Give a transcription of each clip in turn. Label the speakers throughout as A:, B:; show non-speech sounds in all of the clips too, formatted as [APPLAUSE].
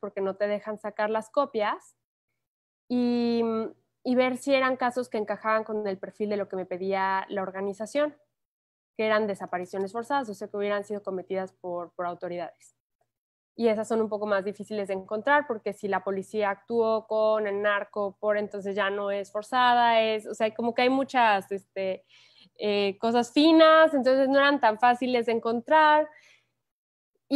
A: porque no te dejan sacar las copias mm, y, ver si eran casos que encajaban con el perfil de lo que me pedía la organización, que eran desapariciones forzadas, o sea, que hubieran sido cometidas por, autoridades. Y esas son un poco más difíciles de encontrar porque si la policía actuó con el narco, por entonces ya no es forzada, es, o sea, como que hay muchas este, eh, cosas finas, entonces no eran tan fáciles de encontrar.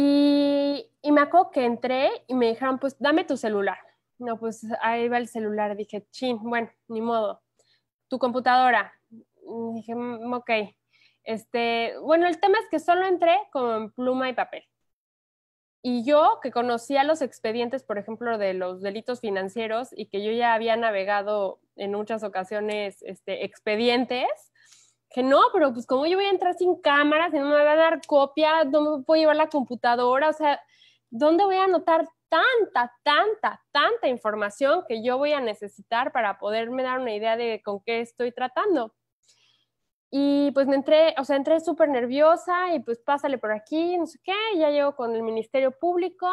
A: Y, me acuerdo que entré y me dijeron, pues dame tu celular. No, pues ahí va el celular. Dije, chin, bueno, ni modo. Tu computadora. dije, mm, ok. Este, bueno, el tema es que solo entré con pluma y papel. Y yo, que conocía los expedientes, por ejemplo, de los delitos financieros y que yo ya había navegado en muchas ocasiones este, expedientes, que no, pero pues como yo voy a entrar sin cámaras, no me va a dar copia, no me puedo llevar la computadora, o sea, ¿dónde voy a anotar tanta, tanta, tanta información que yo voy a necesitar para poderme dar una idea de con qué estoy tratando? Y pues me entré, o sea, entré súper nerviosa y pues pásale por aquí, no sé qué, ya llego con el Ministerio Público,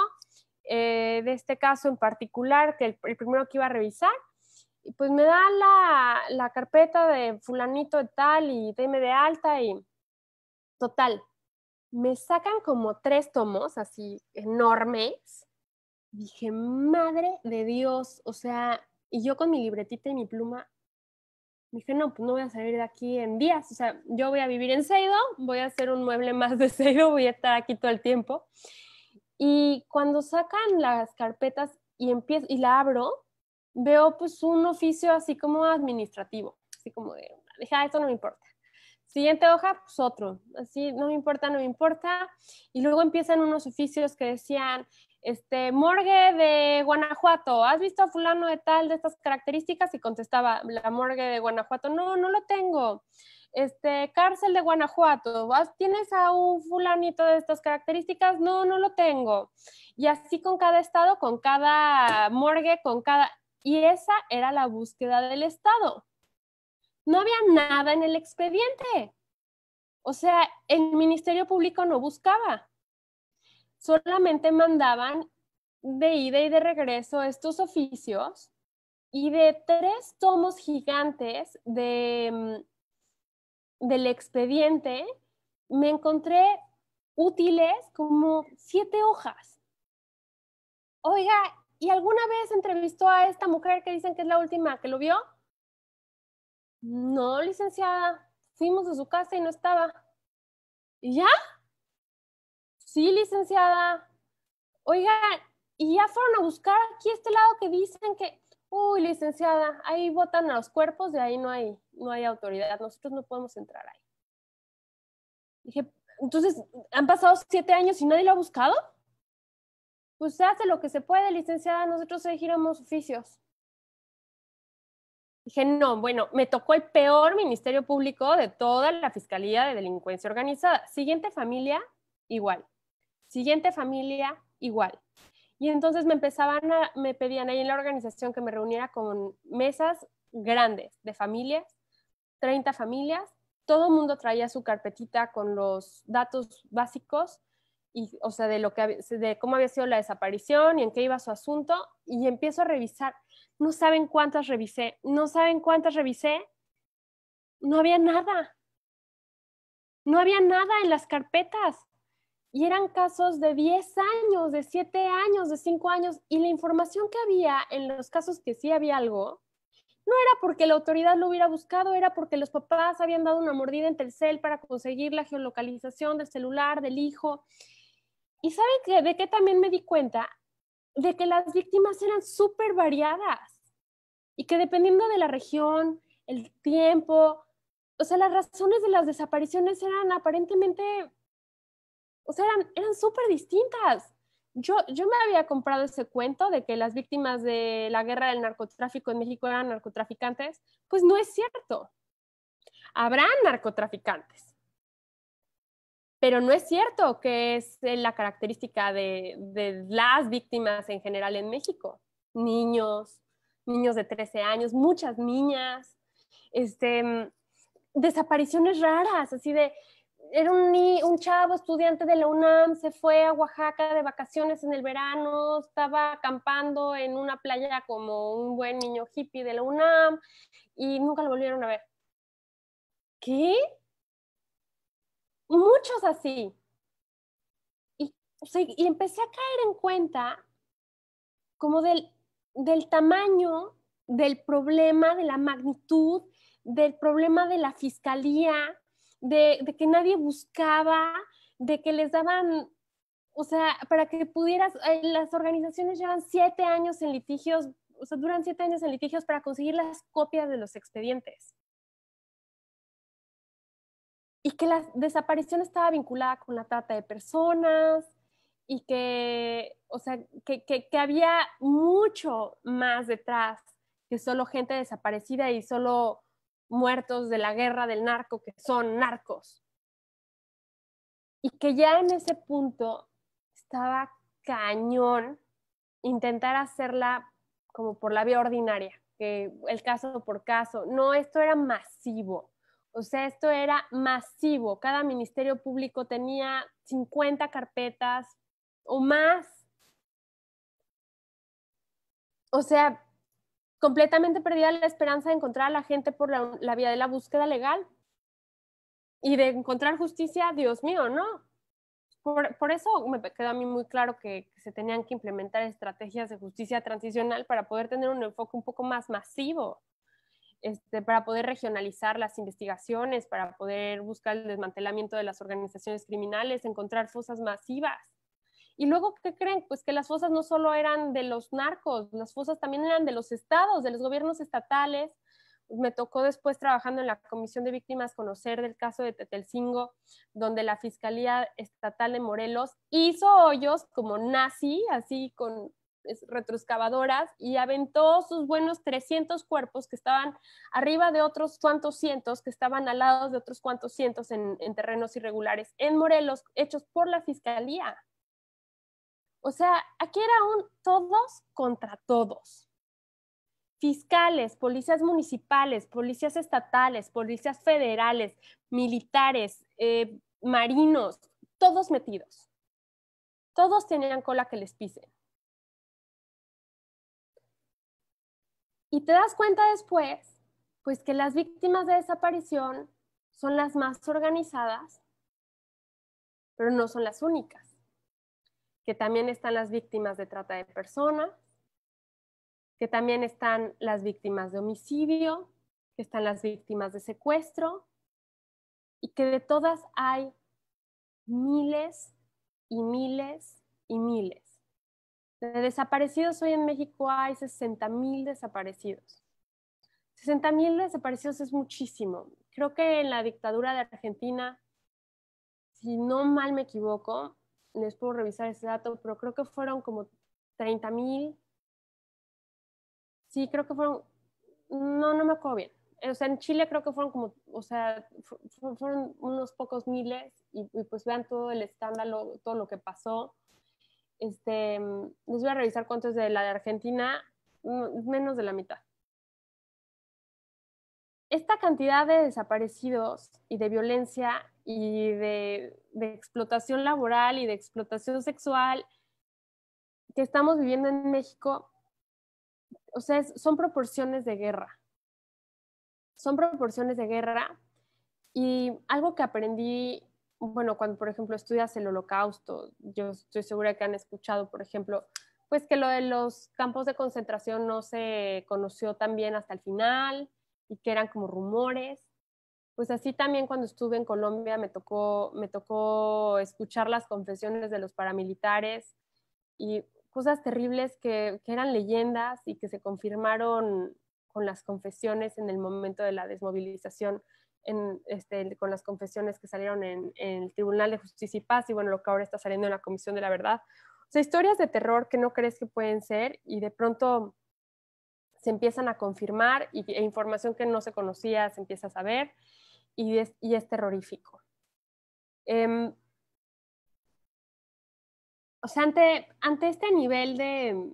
A: eh, de este caso en particular, que el primero que iba a revisar, y pues me da la, la carpeta de fulanito y tal y deme de alta y total, me sacan como tres tomos así enormes. Dije, madre de Dios, o sea, y yo con mi libretita y mi pluma, dije, no, pues no voy a salir de aquí en días, o sea, yo voy a vivir en Seido, voy a hacer un mueble más de Seido, voy a estar aquí todo el tiempo. Y cuando sacan las carpetas y empiezo, y la abro, veo pues un oficio así como administrativo, así como de, ah, esto no me importa. Siguiente hoja, pues otro, así, no me importa, no me importa. Y luego empiezan unos oficios que decían, este, morgue de Guanajuato, ¿has visto a fulano de tal, de estas características? Y contestaba, la morgue de Guanajuato, no, no lo tengo. Este, cárcel de Guanajuato, ¿tienes a un fulanito de estas características? No, no lo tengo. Y así con cada estado, con cada morgue, con cada y esa era la búsqueda del Estado. No había nada en el expediente. O sea, el Ministerio Público no buscaba. Solamente mandaban de ida y de regreso estos oficios y de tres tomos gigantes de, mm, del expediente me encontré útiles como siete hojas. Oiga, ¿y alguna vez entrevistó a esta mujer que dicen que es la última que lo vio? No, licenciada, fuimos a su casa y no estaba. ¿Y ya? Sí, licenciada. Oiga, ¿y ya fueron a buscar aquí este lado que dicen que... Uy, licenciada, ahí botan a los cuerpos, de ahí no hay, no hay autoridad, nosotros no podemos entrar ahí. Dije, entonces, ¿han pasado siete años y nadie lo ha buscado? pues se hace lo que se puede, licenciada, nosotros elegiremos oficios. Dije, no, bueno, me tocó el peor Ministerio Público de toda la Fiscalía de Delincuencia Organizada. Siguiente familia, igual. Siguiente familia, igual. Y entonces me empezaban a, me pedían ahí en la organización que me reuniera con mesas grandes de familias, 30 familias. Todo el mundo traía su carpetita con los datos básicos o sea, de, lo que, de cómo había sido la desaparición y en qué iba su asunto, y empiezo a revisar. No saben cuántas revisé, no saben cuántas revisé, no había nada. No había nada en las carpetas. Y eran casos de 10 años, de 7 años, de 5 años. Y la información que había en los casos que sí había algo, no era porque la autoridad lo hubiera buscado, era porque los papás habían dado una mordida en Telcel para conseguir la geolocalización del celular del hijo y sabe que, de qué también me di cuenta? De que las víctimas eran súper variadas y que dependiendo de la región, el tiempo, o sea, las razones de las desapariciones eran aparentemente, o sea, eran, eran súper distintas. Yo, yo, me había comprado ese cuento de que las víctimas de la guerra del narcotráfico en México eran narcotraficantes. Pues no es cierto. Habrán narcotraficantes, pero no es cierto que es eh, la característica de, las víctimas en general en México. Niños, niños de 13 años, muchas niñas, este, mm, desapariciones raras, así de, era un, un chavo estudiante de la UNAM, se fue a Oaxaca de vacaciones en el verano, estaba acampando en una playa como un buen niño hippie de la UNAM y nunca lo volvieron a ver. ¿Qué? muchos así. Y, empecé a caer en cuenta como del, tamaño del problema, de la magnitud, del problema de la fiscalía, de, de, que nadie buscaba, de que les daban, o sea, para que pudieras, eh, las organizaciones llevan siete años en litigios, o sea, duran siete años en litigios para conseguir las copias de los expedientes y que la desaparición estaba vinculada con la trata de personas y que, había mucho más detrás que solo gente desaparecida y solo muertos de la guerra del narco que son narcos. Y que ya en ese punto estaba cañón intentar hacerla como por la vía ordinaria, que el caso por caso. No, esto era masivo. O sea, esto era masivo. Cada ministerio público tenía 50 carpetas o más. O sea, completamente perdida la esperanza de encontrar a la gente por la, vía de la búsqueda legal y de encontrar justicia, Dios mío, ¿no? Por, eso me quedó a mí muy claro que, se tenían que implementar estrategias de justicia transicional para poder tener un enfoque un poco más masivo. Este, para poder regionalizar las investigaciones, para poder buscar el desmantelamiento de las organizaciones criminales, encontrar fosas masivas. Y luego, ¿qué creen? Pues que las fosas no solo eran de los narcos, las fosas también eran de los estados, de los gobiernos estatales. Me tocó después trabajando en la Comisión de Víctimas conocer del caso de Tetelcingo, donde la Fiscalía Estatal de Morelos hizo hoyos como nazi, así con retroexcavadoras y aventó sus buenos 300 cuerpos que estaban arriba de otros cuantos cientos, que estaban al lado de otros cuantos cientos en, terrenos irregulares en Morelos, hechos por la fiscalía. O sea, aquí era un todos contra todos. Fiscales, policías municipales, policías estatales, policías federales, militares, eh, marinos, todos metidos. Todos tenían cola que les pisen. Y te das cuenta después, pues que las víctimas de desaparición son las más organizadas, pero no son las únicas, que también están las víctimas de trata de personas, que también están las víctimas de homicidio, que están las víctimas de secuestro, y que de todas hay miles y miles y miles. De desaparecidos hoy en México hay 60.000 mil desaparecidos. 60.000 mil desaparecidos es muchísimo. Creo que en la dictadura de Argentina, si no mal me equivoco, les puedo revisar ese dato, pero creo que fueron como 30.000 mil. Sí, creo que fueron, no, no me acuerdo bien. O sea, en Chile creo que fueron como, o sea, fueron unos pocos miles y, y pues vean todo el escándalo, todo lo que pasó este, mm, les voy a revisar cuánto es de la de Argentina, mm, menos de la mitad. Esta cantidad de desaparecidos y de violencia y de, de explotación laboral y de explotación sexual que estamos viviendo en México, o sea, son proporciones de guerra. Son proporciones de guerra. Y algo que aprendí bueno, cuando por ejemplo estudias el holocausto, yo estoy segura que han escuchado, por ejemplo, pues que lo de los campos de concentración no se conoció tan bien hasta el final y que eran como rumores. Pues así también cuando estuve en Colombia me tocó, escuchar las confesiones de los paramilitares y cosas terribles que eran leyendas y que se confirmaron con las confesiones en el momento de la desmovilización este, con las confesiones que salieron en, el Tribunal de Justicia y Paz y bueno, lo que ahora está saliendo en la Comisión de la Verdad. O sea, historias de terror que no crees que pueden ser y de pronto se empiezan a confirmar y, e información que no se conocía se empieza a saber y es, y es terrorífico. Em, o sea, ante, ante este nivel de,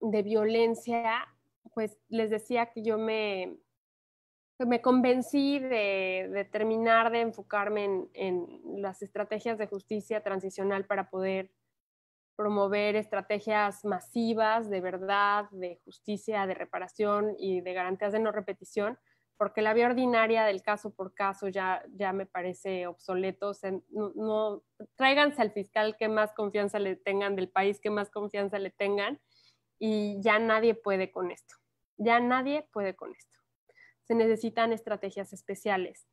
A: de violencia, pues les decía que yo me, pues, me convencí de, terminar de enfocarme en, las estrategias de justicia transicional para poder promover estrategias masivas de verdad, de justicia, de reparación y de garantías de no repetición, porque la vía ordinaria del caso por caso ya, ya me parece obsoleto. tráiganse al fiscal que más confianza le tengan del país, que más confianza le tengan, y ya nadie puede con esto. Ya nadie puede con esto se necesitan estrategias especiales.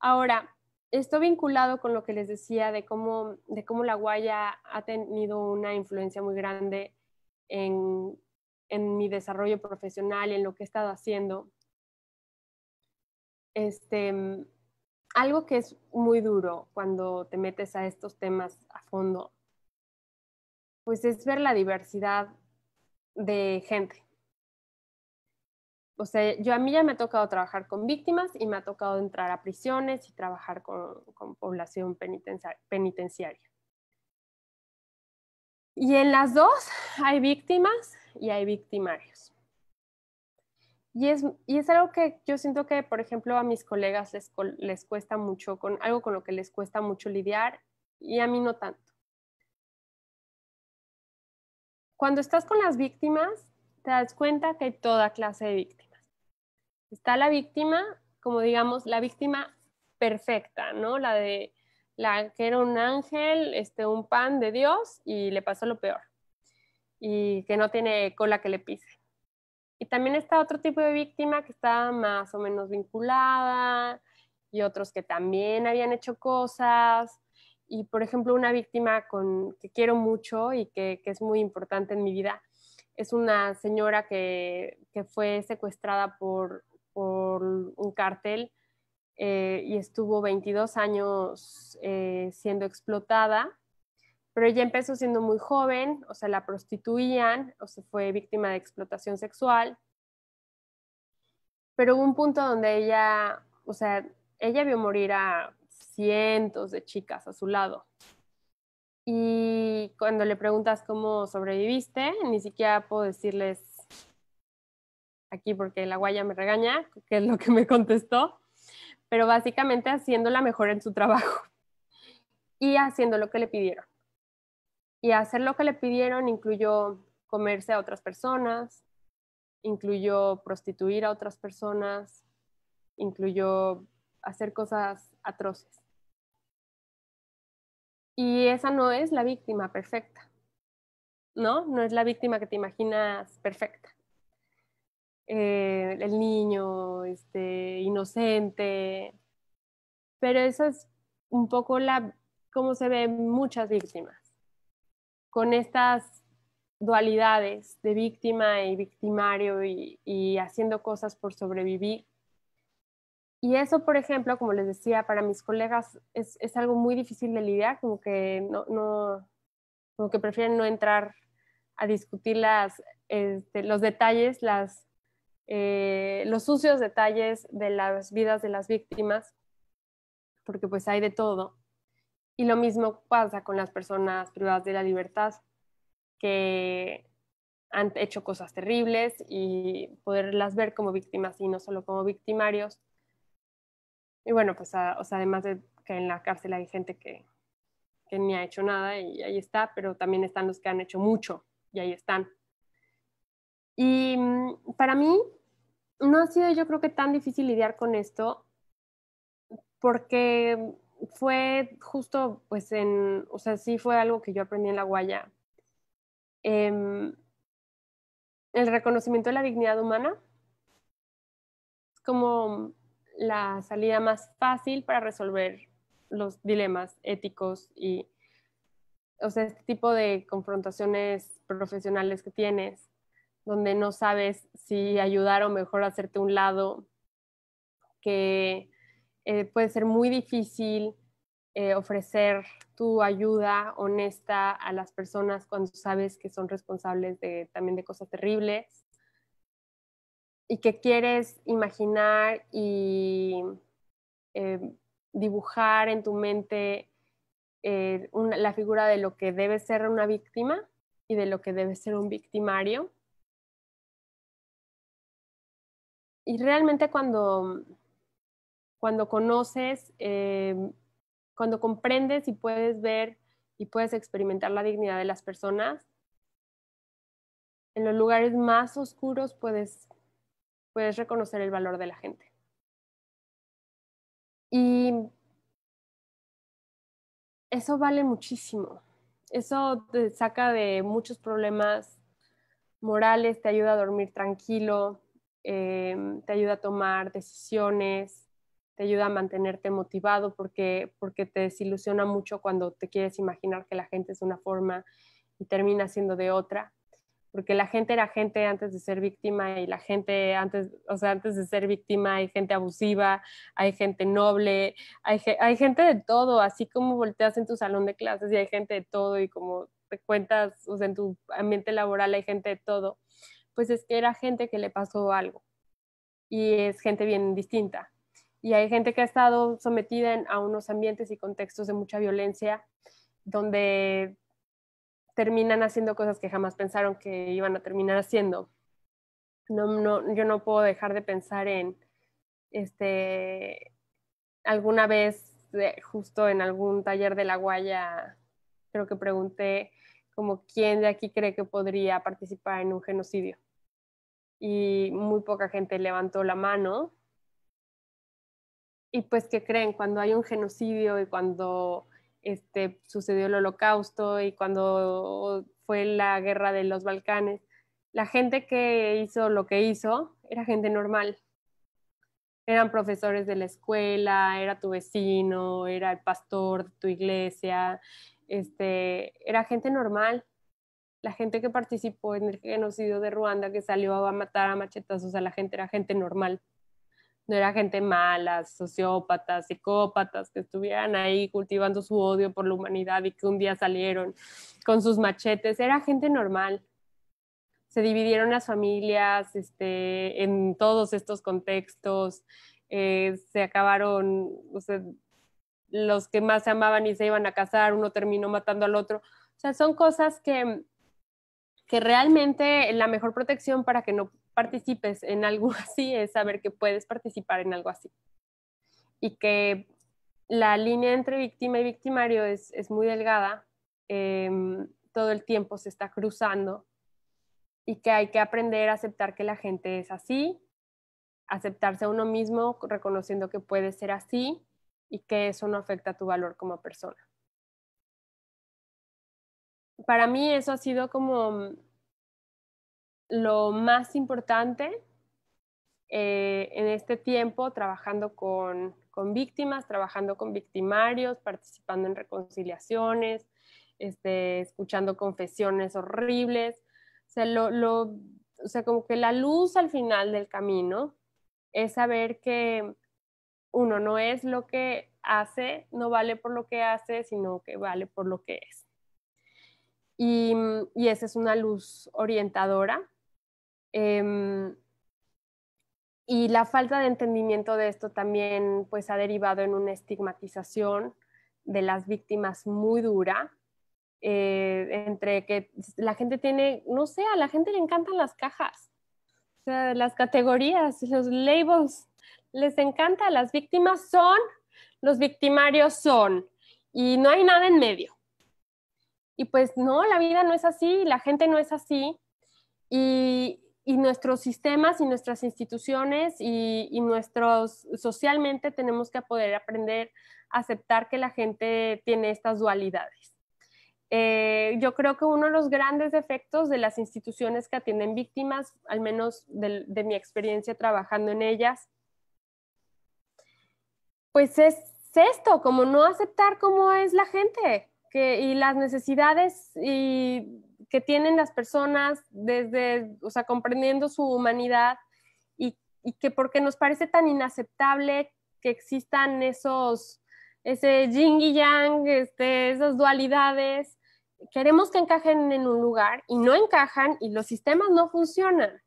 A: Ahora, esto vinculado con lo que les decía de cómo, la guaya ha tenido una influencia muy grande en, en mi desarrollo profesional y en lo que he estado haciendo. Este, algo que es muy duro cuando te metes a estos temas a fondo, pues es ver la diversidad de gente, o sea, yo a mí ya me ha tocado trabajar con víctimas y me ha tocado entrar a prisiones y trabajar con, población penitenciaria. Y en las dos hay víctimas y hay victimarios. Y es, y es, algo que yo siento que, por ejemplo, a mis colegas les, les cuesta mucho, con, algo con lo que les cuesta mucho lidiar y a mí no tanto. Cuando estás con las víctimas, te das cuenta que hay toda clase de víctimas. Está la víctima, como digamos, la víctima perfecta, ¿no? La de la que era un ángel, este, un pan de Dios y le pasó lo peor. Y que no tiene cola que le pise. Y también está otro tipo de víctima que está más o menos vinculada y otros que también habían hecho cosas. Y por ejemplo, una víctima con, que quiero mucho y que es muy importante en mi vida es una señora que, fue secuestrada por, un cártel eh, y estuvo 22 años eh, siendo explotada, pero ella empezó siendo muy joven, o sea, la prostituían, o sea, fue víctima de explotación sexual, pero hubo un punto donde ella, o sea, ella vio morir a cientos de chicas a su lado, y cuando le preguntas cómo sobreviviste, ni siquiera puedo decirles aquí porque la guaya me regaña, que es lo que me contestó, pero básicamente haciéndola mejor en su trabajo [LAUGHS] y haciendo lo que le pidieron. Y hacer lo que le pidieron incluyó comerse a otras personas, incluyó prostituir a otras personas, incluyó hacer cosas atroces. Y esa no es la víctima perfecta, ¿no? No es la víctima que te imaginas perfecta. Eh, el niño, este, inocente. Pero esa es un poco la, cómo se ven muchas víctimas, con estas dualidades de víctima y victimario y haciendo cosas por sobrevivir y eso, por ejemplo, como les decía, para mis colegas es, algo muy difícil de lidiar, como que, no, como que prefieren no entrar a discutir las, este, los detalles, las, eh, los sucios detalles de las vidas de las víctimas, porque pues hay de todo. Y lo mismo pasa con las personas privadas de la libertad que han hecho cosas terribles y poderlas ver como víctimas y no solo como victimarios y bueno, pues o sea, además de que en la cárcel hay gente que, que ni ha hecho nada y ahí está, pero también están los que han hecho mucho y ahí están. Y mm, para mí no ha sido yo creo que tan difícil lidiar con esto porque fue justo pues en, o sea, sí fue algo que yo aprendí en la Guaya. Em, el reconocimiento de la dignidad humana. Como la salida más fácil para resolver los dilemas éticos y, o sea, este tipo de confrontaciones profesionales que tienes, donde no sabes si ayudar o mejor hacerte un lado, que eh, puede ser muy difícil eh, ofrecer tu ayuda honesta a las personas cuando sabes que son responsables también de cosas terribles y que quieres imaginar y eh, dibujar en tu mente eh, la figura de lo que debe ser una víctima y de lo que debe ser un victimario. Y realmente cuando, cuando conoces, eh, cuando comprendes y puedes ver y puedes experimentar la dignidad de las personas, en los lugares más oscuros puedes puedes reconocer el valor de la gente. Y eso vale muchísimo. Eso te saca de muchos problemas morales, te ayuda a dormir tranquilo, em, te ayuda a tomar decisiones, te ayuda a mantenerte motivado porque, porque te desilusiona mucho cuando te quieres imaginar que la gente es una forma y termina siendo de otra porque la gente era gente antes de ser víctima y la gente antes, o sea, antes de ser víctima hay gente abusiva, hay gente noble, hay, hay gente de todo, así como volteas en tu salón de clases y hay gente de todo y como te cuentas, o sea, en tu ambiente laboral hay gente de todo, pues es que era gente que le pasó algo y es gente bien distinta. Y hay gente que ha estado sometida en, a unos ambientes y contextos de mucha violencia, donde terminan haciendo cosas que jamás pensaron que iban a terminar haciendo. No, no, yo no puedo dejar de pensar en, este, alguna vez, eh, justo en algún taller de la Guaya, creo que pregunté como quién de aquí cree que podría participar en un genocidio. Y muy poca gente levantó la mano. Y pues, ¿qué creen? Cuando hay un genocidio y cuando este, sucedió el holocausto y cuando fue la guerra de los Balcanes, la gente que hizo lo que hizo era gente normal. Eran profesores de la escuela, era tu vecino, era el pastor de tu iglesia, este, era gente normal. La gente que participó en el genocidio de Ruanda, que salió a matar a machetazos a la gente, era gente normal no era gente mala, sociópatas, psicópatas que estuvieran ahí cultivando su odio por la humanidad y que un día salieron con sus machetes, era gente normal. Se dividieron las familias este, en todos estos contextos, eh, se acabaron o los que más se amaban y se iban a casar, uno terminó matando al otro. O sea, son cosas que, que realmente la mejor protección para que no participes en algo [LAUGHS] así es saber que puedes participar en algo así. Y que la línea entre víctima y victimario es, muy delgada, em, todo el tiempo se está cruzando y que hay que aprender a aceptar que la gente es así, aceptarse a uno mismo reconociendo que puede ser así y que eso no afecta a tu valor como persona. Para mí eso ha sido como lo más importante eh, en este tiempo, trabajando con, víctimas, trabajando con victimarios, participando en reconciliaciones, este, escuchando confesiones horribles. O sea, como que la luz al final del camino es saber que uno no es lo que hace, no vale por lo que hace, sino que vale por lo que es. Y, y esa es una luz orientadora Em, y la falta de entendimiento de esto también pues, ha derivado en una estigmatización de las víctimas muy dura, eh, entre que la gente tiene, no sé, a la gente le encantan las cajas, o sea, las categorías, los labels, les encanta, las víctimas son, los victimarios son, y no hay nada en medio. Y pues no, la vida no es así, la gente no es así, y, y nuestros sistemas y nuestras instituciones y, y, nuestros socialmente tenemos que poder aprender a aceptar que la gente tiene estas dualidades. Eh, yo creo que uno de los grandes defectos de las instituciones que atienden víctimas, al menos de mi experiencia trabajando en ellas, pues es esto, como no aceptar cómo es la gente y las necesidades que tienen las personas desde, o sea, comprendiendo su humanidad y, que porque nos parece tan inaceptable que existan esos, ese yin y yang, este, esas dualidades, queremos que encajen en un lugar y no encajan y los sistemas no funcionan.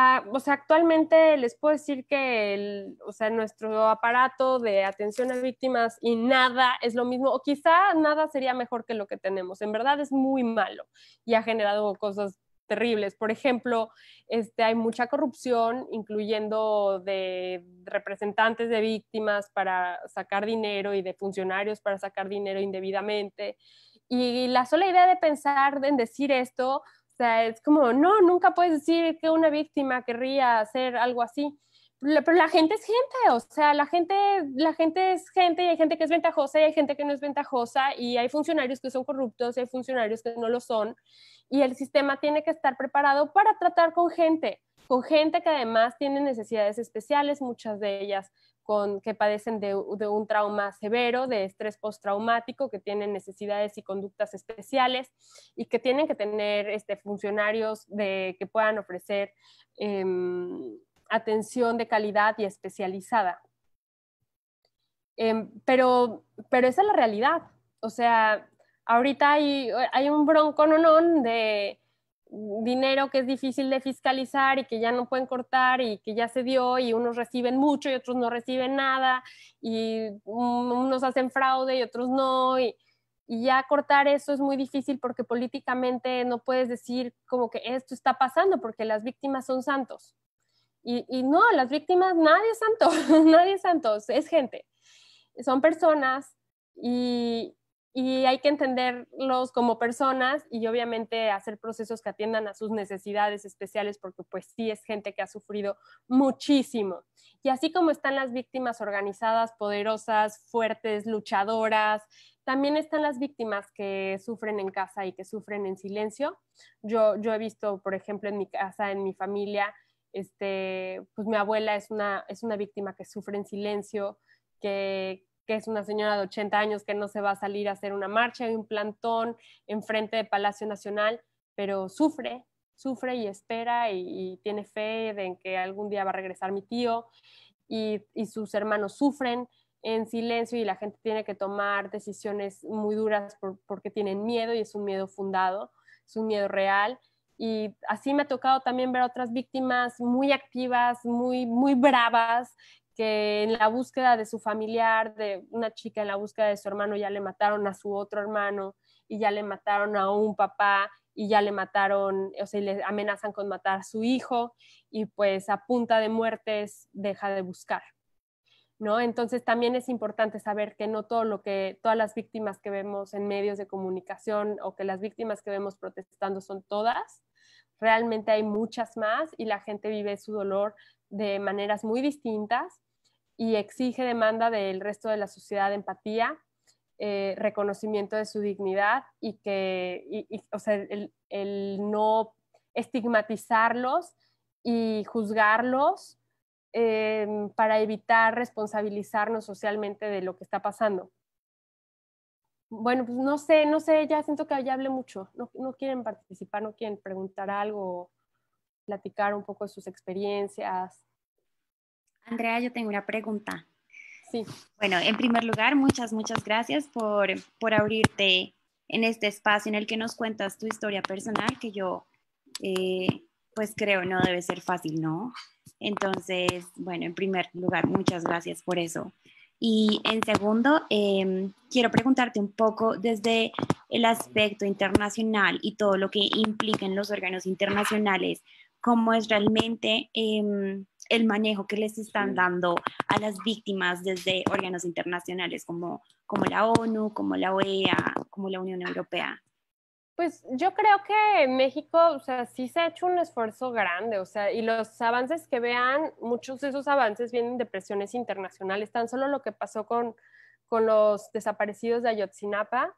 A: Ah, o sea, actualmente les puedo decir que o sea, nuestro aparato de atención a víctimas y nada es lo mismo, o quizá nada sería mejor que lo que tenemos. En verdad es muy malo y ha generado cosas terribles. Por ejemplo, este, hay mucha corrupción, incluyendo de representantes de víctimas para sacar dinero y de funcionarios para sacar dinero indebidamente. Y la sola idea de pensar en decir esto sea, es como, no, nunca puedes decir que una víctima querría hacer algo así. Pero la gente es gente, o sea, la gente, la gente es gente y hay gente que es ventajosa y hay gente que no es ventajosa y hay funcionarios que son corruptos y hay funcionarios que no lo son y el sistema tiene que estar preparado para tratar con gente, con gente que además tiene necesidades especiales, muchas de ellas, que padecen de, un trauma severo, de estrés postraumático, que tienen necesidades y conductas especiales y que tienen que tener este, funcionarios que puedan ofrecer em, atención de calidad y especializada. Em, pero, pero esa es la realidad. O sea, ahorita hay, un bronco de dinero que es difícil de fiscalizar y que ya no pueden cortar y que ya se dio y unos reciben mucho y otros no reciben nada y unos hacen fraude y otros no y, ya cortar eso es muy difícil porque políticamente no puedes decir como que esto está pasando porque las víctimas son santos. Y, y no, las víctimas, nadie es santo, [LAUGHS] nadie es santo, es gente, son personas y, y hay que entenderlos como personas y obviamente hacer procesos que atiendan a sus necesidades especiales porque pues sí es gente que ha sufrido muchísimo. Y así como están las víctimas organizadas, poderosas, fuertes, luchadoras, también están las víctimas que sufren en casa y que sufren en silencio. Yo, yo he visto, por ejemplo, en mi casa, en mi familia, este, pues mi abuela es una, es una víctima que sufre en silencio, que, que es una señora de 80 años que no se va a salir a hacer una marcha y un plantón enfrente de Palacio Nacional, pero sufre, sufre y espera y, tiene fe en que algún día va a regresar mi tío y, sus hermanos sufren en silencio y la gente tiene que tomar decisiones muy duras porque tienen miedo y es un miedo fundado, es un miedo real. Y así me ha tocado también ver otras víctimas muy activas, muy, muy bravas, que en la búsqueda de su familiar, de una chica en la búsqueda de su hermano, ya le mataron a su otro hermano y ya le mataron a un papá y ya le mataron, o sea, le amenazan con matar a su hijo y pues a punta de muertes deja de buscar. ¿No? Entonces también es importante saber que no todo lo que todas las víctimas que vemos en medios de comunicación o que las víctimas que vemos protestando son todas. Realmente hay muchas más y la gente vive su dolor de maneras muy distintas y exige demanda del resto de la sociedad de empatía, eh, reconocimiento de su dignidad y que, o sea, el, no estigmatizarlos y juzgarlos eh, para evitar responsabilizarnos socialmente de lo que está pasando. Bueno, pues no sé, no sé, ya siento que ya hablé mucho. No, no quieren participar, no quieren preguntar algo, platicar un poco de sus experiencias. Andrea, yo tengo una pregunta. Sí. Bueno, en primer lugar, muchas, muchas gracias por,
B: abrirte en este espacio en el que nos cuentas tu historia personal, que yo, eh, pues creo, no debe ser fácil, ¿no? Entonces, bueno, en primer lugar, muchas gracias por eso. Y en segundo, em, quiero preguntarte un poco desde el aspecto internacional y todo lo que en los órganos internacionales, cómo es realmente... Em, el manejo que les están dando a las víctimas desde órganos internacionales como, como la ONU, como la OEA, como la Unión Europea?
A: Pues yo creo que México, o sea, sí se ha hecho un esfuerzo grande, o sea, y los avances que vean, muchos de esos avances vienen de presiones internacionales, tan solo lo que pasó con, con los desaparecidos de Ayotzinapa,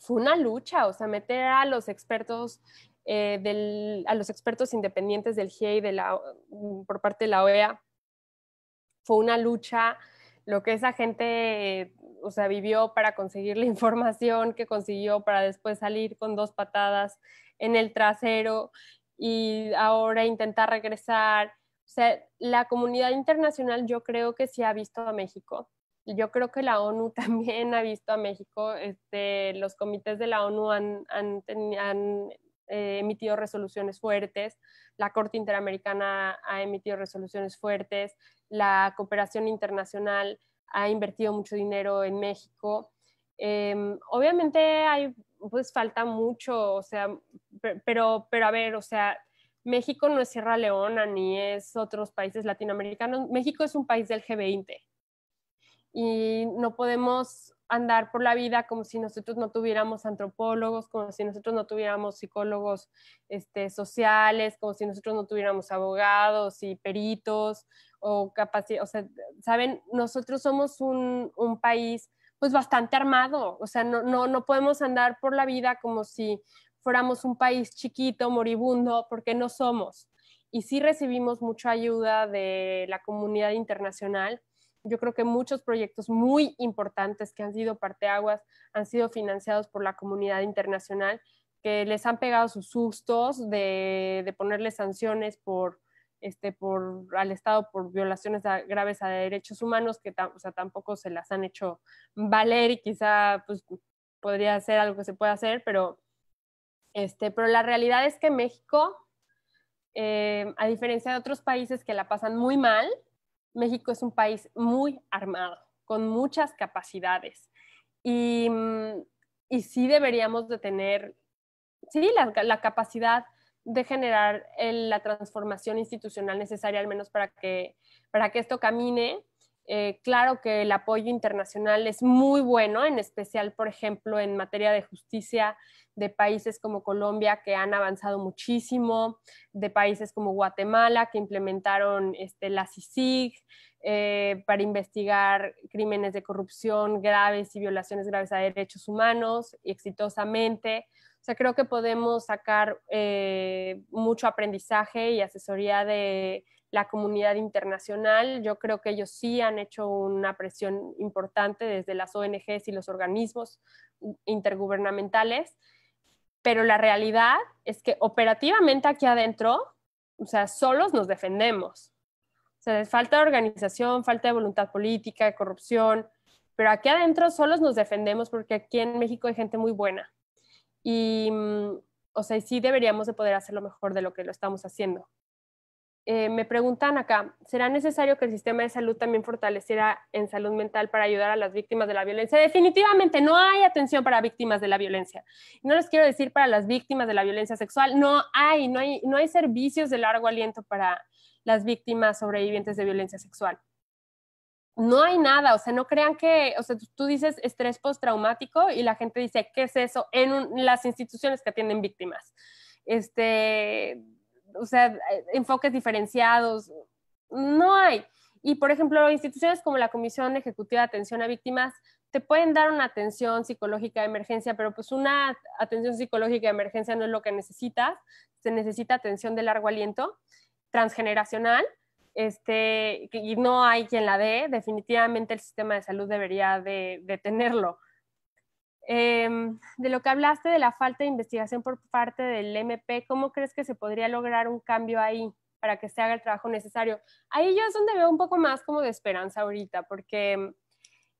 A: fue una lucha, o sea, meter a los expertos eh, a los expertos independientes del GIEI de la, mm, por parte de la OEA. Fue una lucha, lo que esa gente o sea, vivió para conseguir la [LAUGHS] información que consiguió para después salir con dos patadas en el trasero y ahora intentar regresar. O sea, la comunidad internacional yo creo que sí ha visto a México. Yo creo que la ONU [LAUGHS] también ha visto a México. Este, los comités de la ONU han, han, han eh, emitido resoluciones fuertes, la Corte Interamericana ha emitido resoluciones fuertes, la cooperación internacional ha invertido mucho dinero en México. Em, obviamente hay, pues falta mucho, o sea, pero, pero a ver, o sea, México no es Sierra Leona ni es otros países latinoamericanos. México es un país del G20 y no podemos andar por la vida como si nosotros no tuviéramos antropólogos, como si nosotros no tuviéramos psicólogos este, sociales, como si nosotros no tuviéramos abogados y peritos o capacidad, o sea, saben, nosotros somos un, un país pues bastante armado, o sea, no, no, no podemos andar por la vida como si fuéramos un país chiquito, moribundo, porque no somos. Y sí recibimos mucha ayuda de la comunidad internacional, yo creo que muchos proyectos muy importantes que han sido parteaguas han sido financiados por la comunidad internacional, que les han pegado sus sustos de, de ponerle sanciones por, este, por, al Estado por violaciones graves a derechos humanos, que sea, tampoco se las han hecho valer y quizá pues, podría ser algo que se pueda hacer, pero, este, pero la realidad es que México, eh, a diferencia de otros países que la pasan muy mal, México es un país muy armado, con muchas capacidades. Y, mm, y sí deberíamos de tener, sí, la, capacidad de generar la transformación institucional necesaria, al menos para que, para que esto camine eh, claro que el apoyo internacional es muy bueno, en especial, por ejemplo, en materia de justicia de países como Colombia que han avanzado muchísimo, de países como Guatemala que implementaron este, la CICIG eh, para investigar crímenes de corrupción graves y violaciones graves a derechos humanos y exitosamente. O sea, creo que podemos sacar eh, mucho aprendizaje y asesoría de la comunidad internacional. Yo creo que ellos sí han hecho una presión importante desde las ONGs y los organismos intergubernamentales, pero la realidad es que operativamente aquí adentro, o sea, solos nos defendemos. O sea, falta de organización, falta de voluntad política, de corrupción, pero aquí adentro solos nos defendemos porque aquí en México hay gente muy buena. Y, mm, o sea, sí deberíamos de poder hacer lo mejor de lo que lo estamos haciendo. Eh, me preguntan acá, ¿será necesario que el sistema de salud también fortaleciera en salud mental para ayudar a las víctimas de la violencia? Definitivamente no hay atención para víctimas de la violencia. No les quiero decir para las víctimas de la violencia sexual, no hay, no hay, servicios de largo aliento para las víctimas sobrevivientes de violencia sexual. No hay nada, o sea, no crean que, o sea, tú dices estrés postraumático y la gente dice, ¿qué es eso? En las instituciones que atienden víctimas. Este, o sea, eh, enfoques diferenciados, no hay. Y, por ejemplo, instituciones como la Comisión Ejecutiva de Atención a Víctimas te pueden dar una atención psicológica de emergencia, pero pues una atención psicológica de emergencia no es lo que necesitas, se necesita atención de largo aliento, transgeneracional, este, y no hay quien la dé, definitivamente el sistema de salud debería de, de tenerlo. Em, de lo que hablaste de la falta de investigación por parte del MP, ¿cómo crees que se podría lograr un cambio ahí para que se haga el trabajo necesario? Ahí yo es donde veo un poco más como de esperanza ahorita, porque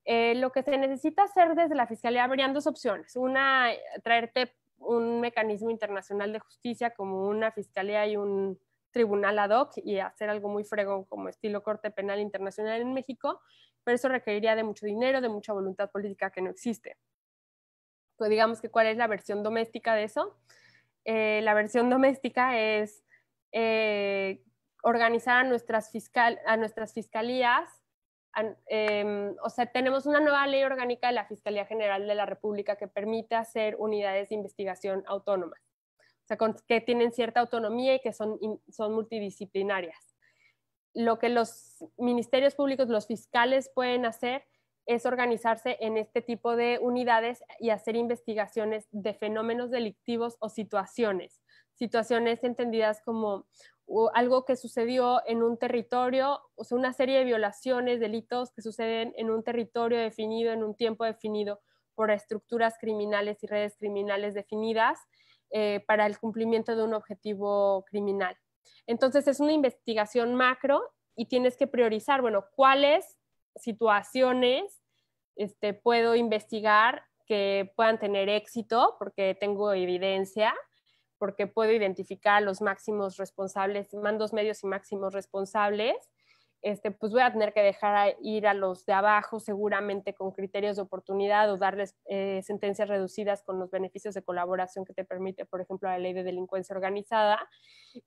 A: eh, lo que se necesita hacer desde la Fiscalía habrían dos opciones. Una, traerte un mecanismo internacional de justicia como una Fiscalía y un tribunal ad hoc y hacer algo muy fregón como estilo Corte Penal Internacional en México, pero eso requeriría de mucho dinero, de mucha voluntad política que no existe pues digamos que cuál es la versión doméstica de eso. Eh, la versión doméstica es eh, organizar a nuestras, fiscal, a nuestras fiscalías. Em, o sea, tenemos una nueva ley orgánica de la Fiscalía General de la República que permite hacer unidades de investigación autónomas, o sea, que tienen cierta autonomía y que son, son multidisciplinarias. Lo que los ministerios públicos, los fiscales pueden hacer es organizarse en este tipo de unidades y hacer investigaciones de fenómenos delictivos o situaciones. Situaciones entendidas como algo que sucedió en un territorio, o sea, una serie de violaciones, delitos que suceden en un territorio definido, en un tiempo definido por estructuras criminales y redes criminales definidas eh, para el cumplimiento de un objetivo criminal. Entonces es una investigación macro y tienes que priorizar, bueno, cuáles situaciones este, puedo investigar que puedan tener éxito porque tengo evidencia, porque puedo identificar los máximos responsables, mandos medios y máximos responsables este, pues voy a tener que dejar ir a los de abajo, seguramente con criterios de oportunidad o darles eh, sentencias reducidas con los beneficios de colaboración que te permite, por ejemplo, la ley de delincuencia organizada,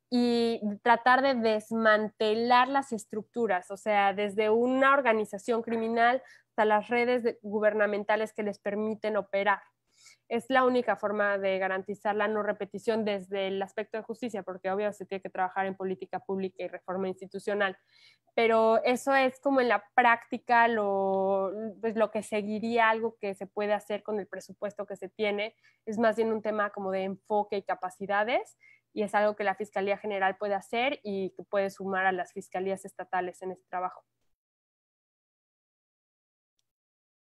A: y tratar de desmantelar las estructuras, o sea, desde una organización criminal hasta las redes gubernamentales que les permiten operar es la única forma de garantizar la no repetición desde el aspecto de justicia, porque obvio se tiene que trabajar en política pública y reforma institucional, pero eso es como en la práctica pues, lo, que seguiría algo que se puede hacer con el presupuesto que se tiene, es más bien un tema como de enfoque y capacidades, y es algo que la Fiscalía General puede hacer y que puede sumar a las fiscalías estatales en este trabajo.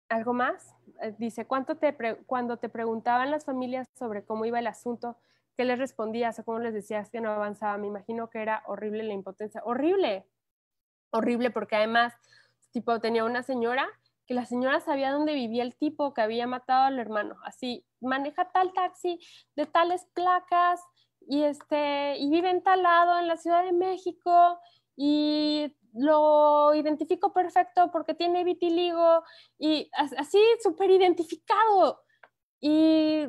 A: ¿Algo más? Eh, dice, ¿cuánto te cuando te preguntaban las familias sobre cómo iba el asunto, ¿qué les respondías o cómo les decías que no avanzaba? Me imagino que era horrible la impotencia. Horrible, horrible, porque además, tipo, tenía una señora que la señora sabía dónde vivía el tipo que había matado al hermano. Así, maneja tal taxi de tales placas y, este, y vive en tal lado en la Ciudad de México y lo identifico perfecto porque tiene vitiligo y así súper identificado. Y,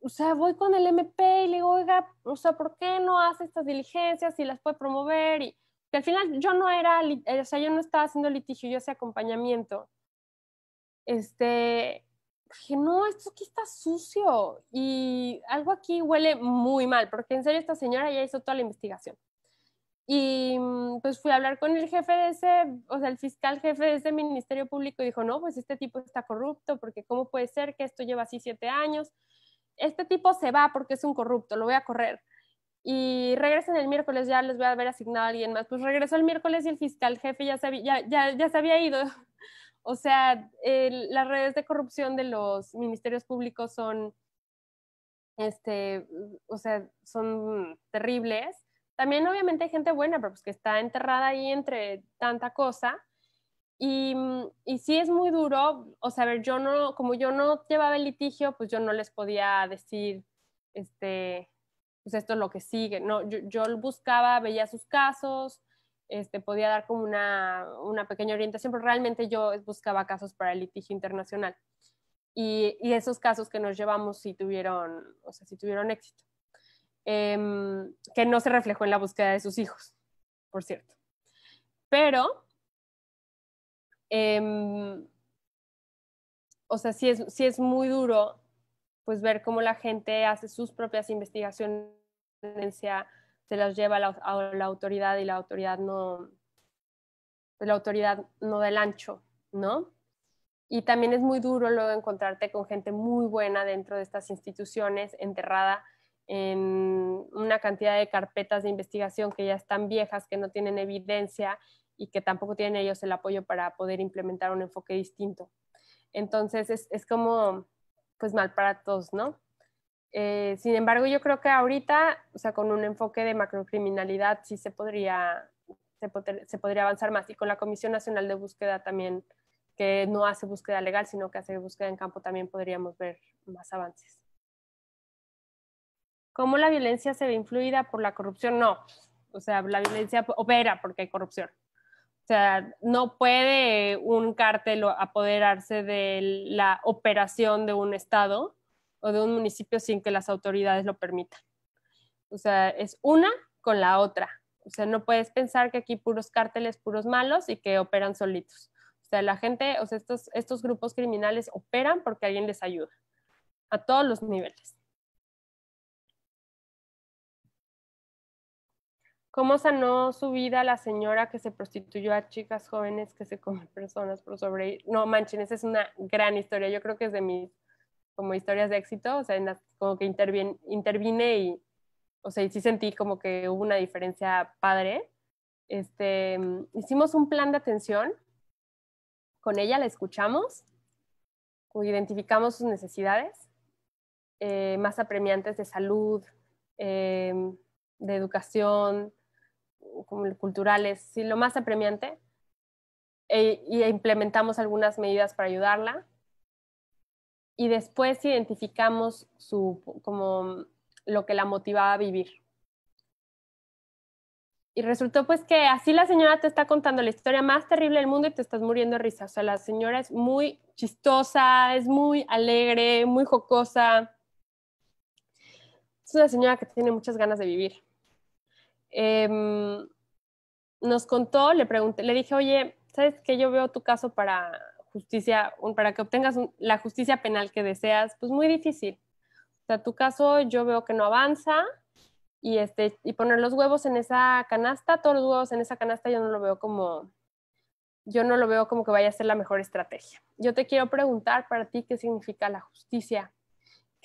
A: o sea, voy con el MP y le digo, oiga, o sea, ¿por qué no hace estas diligencias y las puede promover? Y al final yo no era, eh, o sea, yo no estaba haciendo litigio, yo hacía acompañamiento. Este, dije, no, esto aquí está sucio y algo aquí huele muy mal, porque en serio esta señora ya hizo toda la investigación. Y mm, pues fui a hablar con el jefe de ese, o sea, el fiscal jefe de ese Ministerio Público y dijo, no, pues este tipo está corrupto, porque ¿cómo puede ser que esto lleva así siete años? Este tipo se va porque es un corrupto, lo voy a correr. Y regresan el miércoles, ya les voy a haber asignado a alguien más. Pues regresó el miércoles y el fiscal jefe ya se había, ya, se había ido. [LAUGHS] O sea, las redes de corrupción de los ministerios públicos son, este, o sea, son terribles también obviamente hay gente buena, pero pues que está enterrada ahí entre tanta cosa. Y, mm, y sí es muy duro, o sea, a ver, yo no, como yo no llevaba el litigio, pues yo no les podía decir, este, pues esto es lo que sigue, no, yo, yo buscaba, veía sus casos, este, podía dar como una, pequeña orientación, pero realmente yo buscaba casos para el litigio internacional. Y, esos casos que nos llevamos si tuvieron, o sea, sí tuvieron éxito. Em, que no se reflejó en la búsqueda de sus hijos, por cierto. Pero, em, o sea, sí es, muy duro, pues ver cómo la gente hace sus propias investigaciones, se las lleva a la, autoridad y la autoridad no, pues, la autoridad no del ancho, ¿no? Y también es muy duro luego encontrarte con gente muy buena dentro de estas instituciones, enterrada en una cantidad de carpetas de investigación que ya están viejas, que no tienen evidencia y que tampoco tienen ellos el apoyo para poder implementar un enfoque distinto. Entonces es, como, pues mal para todos, ¿no? Eh, sin embargo, yo creo que ahorita, o sea, con un enfoque de macrocriminalidad sí se podría, se podría avanzar más y con la Comisión Nacional de Búsqueda también, que no hace búsqueda legal, sino que hace búsqueda en campo, también podríamos ver más avances cómo la violencia se ve influida por la corrupción. No, o sea, la violencia opera porque hay corrupción. O sea, no puede un cártel apoderarse de la operación de un estado o de un municipio sin que las autoridades lo permitan. O sea, es una con la otra. O sea, no puedes pensar que aquí puros cárteles, puros malos y que operan solitos. O sea, la gente, o sea, estos, estos grupos criminales operan porque alguien les ayuda a todos los niveles. ¿Cómo sanó su vida la señora que se prostituyó a chicas jóvenes que se comen [LAUGHS] personas por sobre... No manchen, esa es una gran historia. Yo creo que es de mis como historias de éxito, o sea, como que intervine, intervine y, o sea, sí sentí como que hubo una diferencia padre. Este, hicimos un plan de atención con ella, la escuchamos, identificamos sus necesidades eh, más apremiantes de salud, eh, de educación, como culturales, lo más apremiante, e, implementamos algunas medidas para ayudarla. Y después identificamos su, como lo que la motivaba a vivir. Y resultó pues que así la señora te está contando la historia más terrible del mundo y te estás muriendo de risa. O sea, la señora es muy chistosa, es muy alegre, muy jocosa. Es una señora que tiene muchas ganas de vivir. Em, nos contó, le pregunté, le dije, oye, ¿sabes que Yo veo tu caso para justicia, para que obtengas la justicia penal que deseas, pues muy difícil. O sea, tu caso yo veo que no avanza y, este, y poner los huevos en esa canasta, todos los huevos en esa canasta yo no lo veo como, yo no lo veo como que vaya a ser la mejor estrategia. Yo te quiero preguntar para ti qué significa la justicia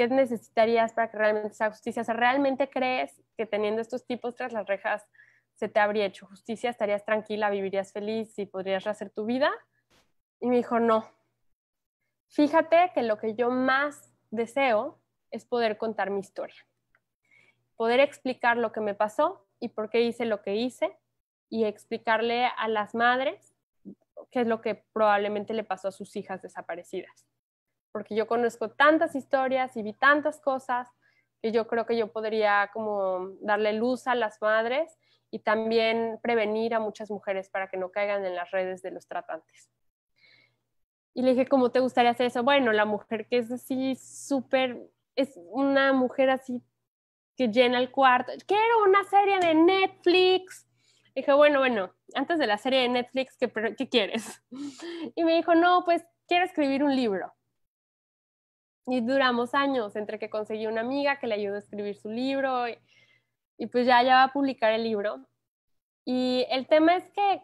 A: ¿Qué necesitarías para que realmente sea justicia? O ¿realmente crees que teniendo estos tipos tras las rejas se te habría hecho justicia? ¿Estarías tranquila? ¿Vivirías feliz? ¿Y podrías rehacer tu vida? Y me dijo, no. Fíjate que lo que yo más deseo es poder contar mi historia, poder explicar lo que me pasó y por qué hice lo que hice y explicarle a las madres qué es lo que probablemente le pasó a sus hijas desaparecidas porque yo conozco tantas historias y vi tantas cosas que yo creo que yo podría como darle luz a las madres y también prevenir a muchas mujeres para que no caigan en las redes de los tratantes. Y le dije, ¿cómo te gustaría hacer eso? Bueno, la mujer que es así súper, es una mujer así que llena el cuarto. Quiero una serie de Netflix. dije, bueno, bueno, antes de la serie de Netflix, ¿qué, qué quieres? [LAUGHS] Y me dijo, no, pues quiero escribir un libro. Y duramos años entre que conseguí una amiga que le ayudó a escribir su libro y, pues ya, ya va a publicar el libro. Y el tema es que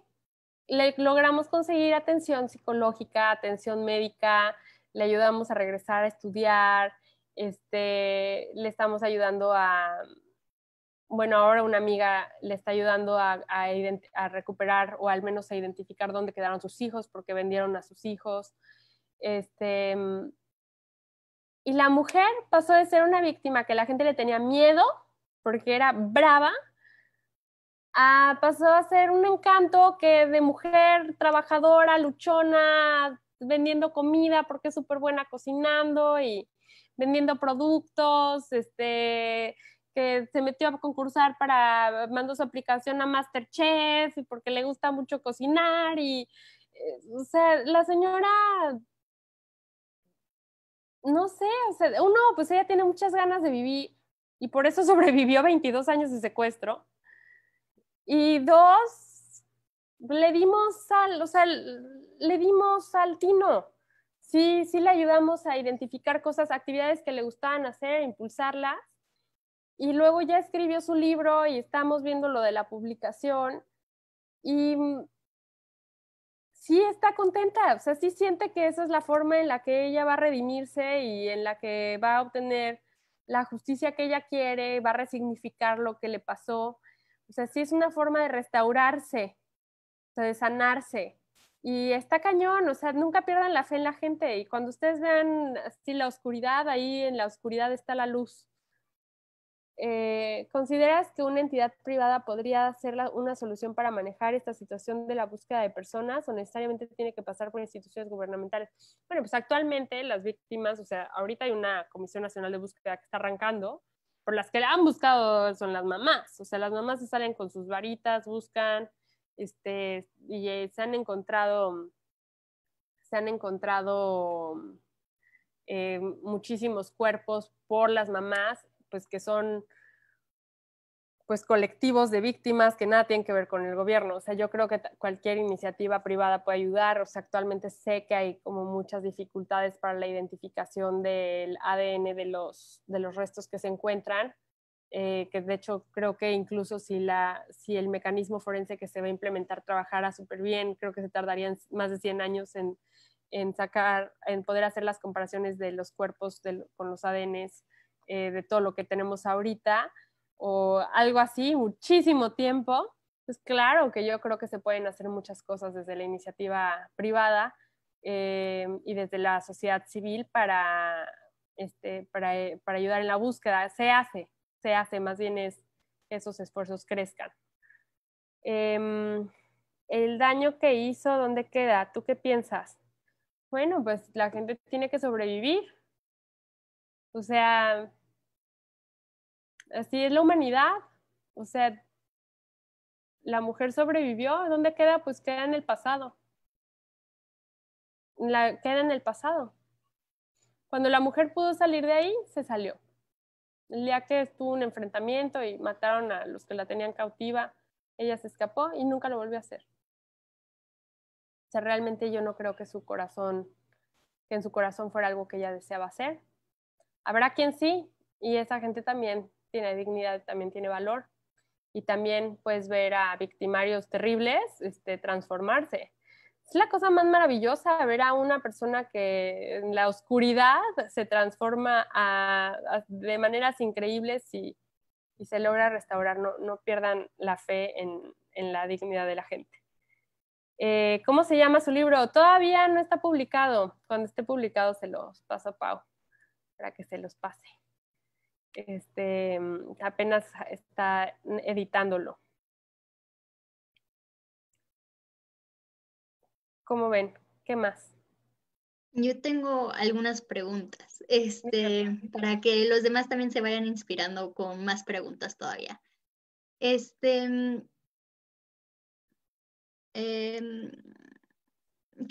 A: le logramos conseguir atención psicológica, atención médica, le ayudamos a regresar a estudiar, este, le estamos ayudando a, bueno, ahora una amiga le está ayudando a, a, a, recuperar o al menos a identificar dónde quedaron sus hijos porque vendieron a sus hijos. Este, y la mujer pasó de ser una víctima que la gente le tenía miedo porque era brava, a, pasó a ser un encanto que de mujer trabajadora, luchona, vendiendo comida porque es súper buena cocinando y vendiendo productos, este, que se metió a concursar para, mandó su aplicación a Masterchef porque le gusta mucho cocinar y, eh, o sea, la señora no sé, o sea, uno, pues ella tiene muchas ganas de vivir y por eso [LAUGHS] sobrevivió 22 años de secuestro. Y dos, le dimos al, o sea, le dimos al tino. Sí, sí le ayudamos a identificar cosas, actividades que le gustaban hacer, impulsarlas. Y luego ya escribió su libro y estamos viendo lo de la publicación. Y sí está contenta, o sea, sí siente que esa es la forma en la que ella va a redimirse y en la que va a obtener la justicia que ella quiere, va a resignificar lo que le pasó. O sea, sí es una forma de restaurarse, de sanarse. Y está cañón, o sea, nunca pierdan la fe en la gente. Y cuando ustedes vean así la oscuridad, ahí en la oscuridad está la luz. Eh, ¿Consideras que una entidad privada podría ser una solución para manejar esta situación de la búsqueda de personas o necesariamente tiene que pasar por instituciones gubernamentales? Bueno, pues actualmente las víctimas, o sea, ahorita hay una Comisión Nacional de Búsqueda que está arrancando, por las que la han buscado son las mamás, o sea, las mamás se salen con sus varitas, buscan, este, y eh, se han encontrado, se han encontrado eh, muchísimos cuerpos por las mamás pues que son pues colectivos de víctimas que nada tienen que ver con el gobierno. O sea, yo creo que cualquier iniciativa privada puede ayudar. O sea, actualmente sé que hay como muchas dificultades para la identificación del ADN de los, de los restos que se encuentran, eh, que de hecho creo que incluso si, la, si el mecanismo forense que se va a implementar trabajara súper bien, creo que se tardarían más de 100 años en, en sacar, en poder hacer las comparaciones de los cuerpos con los ADNs eh, de todo lo que tenemos ahorita o algo así, muchísimo tiempo, pues claro que yo creo que se pueden hacer muchas cosas desde la iniciativa privada eh, y desde la sociedad civil para, este, eh, para, ayudar en la búsqueda. Se hace, se hace, más bien es que esos esfuerzos crezcan. Em, el daño que hizo, ¿dónde queda? ¿Tú qué piensas? Bueno, pues la gente tiene que sobrevivir, o sea, así es la humanidad. O sea, la mujer sobrevivió. ¿Dónde queda? Pues queda en el pasado. La, queda en el pasado. Cuando la mujer pudo salir de ahí, se salió. El día que estuvo un enfrentamiento y mataron a los que la tenían cautiva, ella se escapó y nunca lo volvió a hacer. O sea, realmente yo no creo que su corazón, que en su corazón fuera algo que ella deseaba hacer, Habrá quien sí, y esa gente también tiene dignidad, también tiene valor. Y también puedes ver a victimarios terribles este, transformarse. Es la cosa más maravillosa ver a una persona que en la oscuridad se transforma de maneras increíbles y, se logra restaurar. No, pierdan la fe en, la dignidad de la gente. Eh, ¿Cómo se llama su libro? Todavía no está publicado. Cuando esté publicado se los paso a Pau para que se los pase. Este, mm, apenas está editándolo. ¿Cómo ven? ¿Qué más? Yo tengo algunas preguntas,
B: este, para que los demás también se vayan inspirando con más preguntas todavía. Este, mm, em,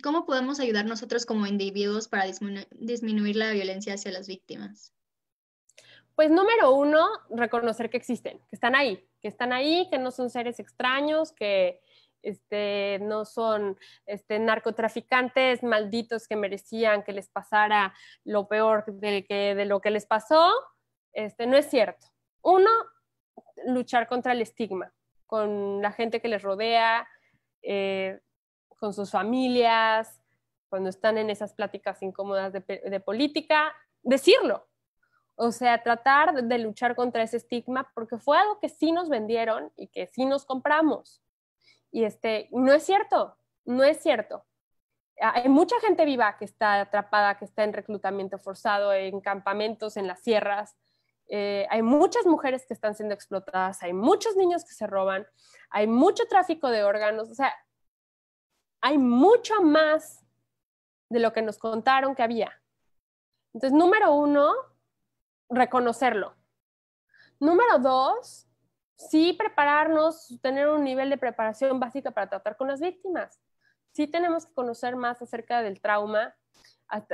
B: ¿Cómo podemos ayudar nosotros como individuos para disminuir la violencia hacia las víctimas?
A: Pues número uno, reconocer que existen, que están ahí, que están ahí, que no son seres extraños, que, este, no son este, narcotraficantes malditos que merecían que les pasara lo peor de, que, de lo que les pasó, este, no es cierto. Uno, luchar contra el estigma, con la gente que les rodea, eh, con sus familias, cuando están en esas pláticas incómodas de, política, decirlo. O sea, tratar de, luchar contra ese estigma porque fue algo que sí nos vendieron y que sí nos compramos. Y este, no es cierto, no es cierto. Ah, hay mucha gente viva que está atrapada, que está en reclutamiento forzado, en campamentos, en las sierras. Eh, hay muchas mujeres que están siendo explotadas, hay muchos niños que se roban, hay mucho tráfico de órganos. O sea, hay mucho más de lo que nos contaron que había. Entonces, número uno, reconocerlo. Número dos, sí prepararnos, tener un nivel de preparación básica para tratar con las víctimas. Sí tenemos que conocer más acerca del trauma,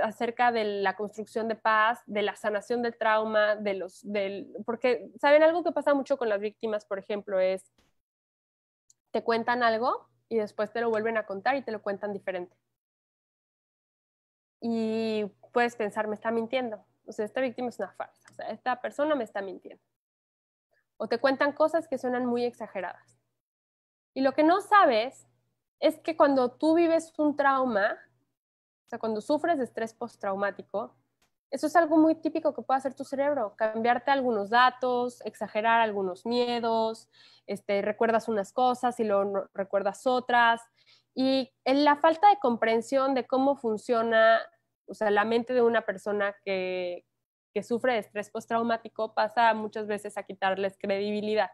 A: acerca de la construcción de paz, de la sanación del trauma, de los, porque, ¿saben? Algo que pasa mucho con las víctimas, por ejemplo, es, te cuentan algo y después te lo vuelven a contar y te lo cuentan diferente. Y puedes pensar, me está mintiendo. O sea, esta víctima es una farsa. O sea, esta persona me está mintiendo. O te cuentan cosas que suenan muy exageradas. Y lo que no sabes es que cuando tú vives un trauma, o sea, cuando sufres de estrés postraumático, eso es algo muy típico que puede hacer tu cerebro, cambiarte algunos datos, exagerar algunos miedos, este, recuerdas unas cosas y luego recuerdas otras. Y en la falta de comprensión de cómo funciona, sea, la mente de una persona que, que sufre de estrés postraumático pasa muchas veces a quitarles credibilidad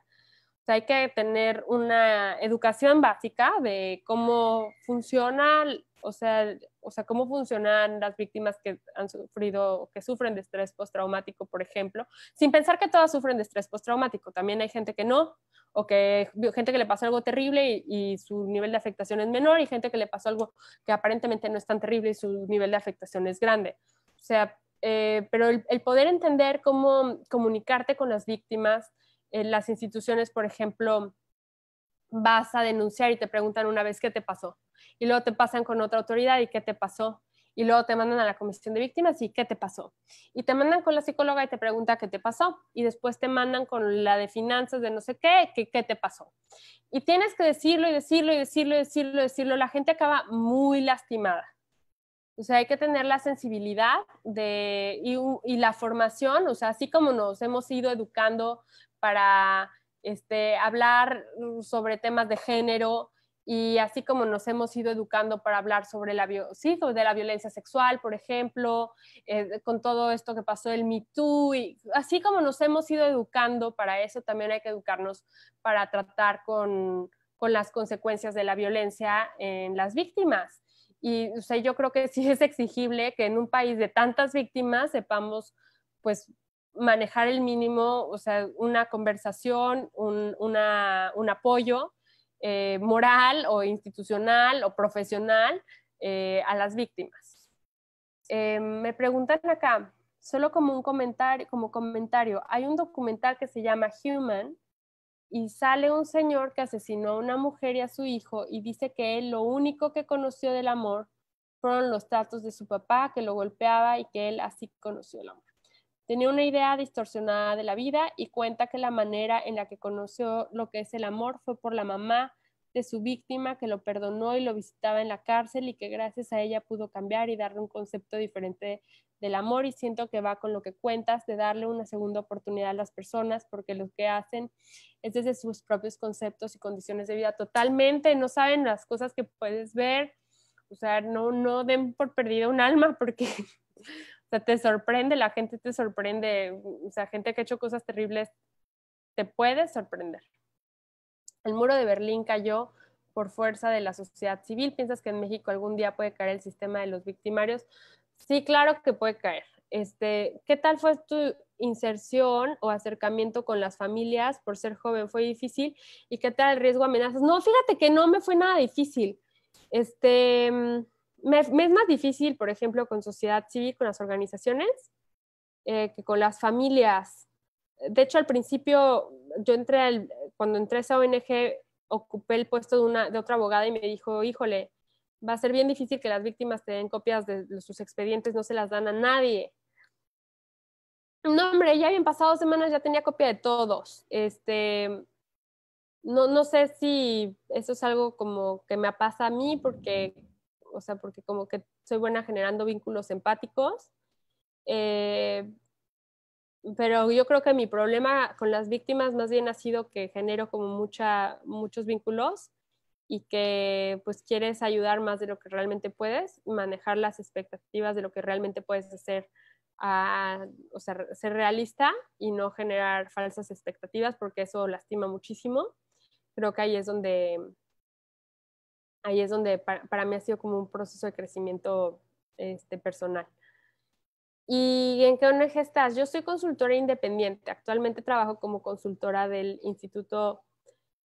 A: sea, hay que tener una educación básica de cómo funciona, o sea, o sea, cómo funcionan las víctimas que han sufrido, o que sufren de estrés postraumático, por ejemplo, sin pensar que todas sufren de estrés postraumático. También hay gente que no, o que gente que le pasó algo terrible y, su nivel de afectación es menor, y gente que le pasó algo que aparentemente no es tan terrible y su nivel de afectación es grande. O sea, eh, pero el, poder entender cómo comunicarte con las víctimas, las instituciones, por ejemplo, vas a denunciar y te preguntan una vez qué te pasó. Y luego te pasan con otra autoridad y qué te pasó. Y luego te mandan a la comisión de víctimas y qué te pasó. Y te mandan con la psicóloga y te pregunta qué te pasó. Y después te mandan con la de finanzas de no sé qué, qué te pasó. Y tienes que decirlo y decirlo y decirlo y decirlo y decirlo. La gente acaba muy lastimada. O sea, hay que tener la sensibilidad de, y, la formación, o sea, así como nos hemos ido educando para este, hablar mm, sobre temas de género y así como nos hemos ido educando para hablar sobre la, sí, sobre la violencia sexual, por ejemplo, eh, con todo esto que pasó el Me Too, y así como nos hemos ido educando para eso, también hay que educarnos para tratar con, las consecuencias de la violencia en las víctimas. Y o sea, yo creo que sí es exigible que en un país de tantas víctimas sepamos pues manejar el mínimo, o sea, una conversación, un, apoyo eh, moral o institucional o profesional eh, a las víctimas. Eh, me preguntan acá, solo como un comentario, como comentario, hay un documental que se llama Human y sale un señor que asesinó a una mujer y a su hijo y dice que él lo único que conoció del amor fueron los tratos de su papá que lo golpeaba y que él así conoció el amor. Tenía una idea distorsionada de la vida y cuenta que la manera en la que conoció lo que es el amor fue por la mamá de su víctima que lo perdonó y lo visitaba en la cárcel y que gracias a ella pudo cambiar y darle un concepto diferente del amor y siento que va con lo que cuentas de darle una segunda oportunidad a las personas porque lo que hacen es desde sus propios conceptos y condiciones de vida totalmente, no saben las cosas que puedes ver, o sea, no, no den por perdida un alma porque o sea, te sorprende, la gente te sorprende, o sea, gente que ha hecho cosas terribles te puede sorprender. El muro de Berlín cayó por fuerza de la sociedad civil. ¿Piensas que en México algún día puede caer el sistema de los victimarios? Sí, claro que puede caer. Este, ¿Qué tal fue tu inserción o acercamiento con las familias por ser joven? ¿Fue difícil? ¿Y qué tal el riesgo amenazas? No, fíjate que no me fue nada difícil. Este, mm, me, es más difícil, por ejemplo, con sociedad civil, con las organizaciones, eh, que con las familias. De hecho, al principio, yo entré, al, cuando entré a esa ONG, ocupé el puesto de, una, de otra abogada y me dijo, híjole, va a ser bien difícil que las víctimas te den copias de sus expedientes, no se las dan a nadie. No, hombre, ya habían pasado semanas, ya tenía copia de todos. Este, no, no sé si eso es algo como que me pasa a mí, porque o sea, porque como que soy buena generando vínculos empáticos. Eh, pero yo creo que mi problema con las víctimas más bien ha sido que genero como mucha, muchos vínculos y que pues quieres ayudar más de lo que realmente puedes, manejar las expectativas de lo que realmente puedes hacer, o sea, ser realista y no generar falsas expectativas porque eso lastima muchísimo. Creo que ahí es donde, ahí es donde para, mí ha sido como un proceso de crecimiento este, personal. ¿Y en qué ONG estás? Yo soy consultora independiente. Actualmente trabajo como consultora del Instituto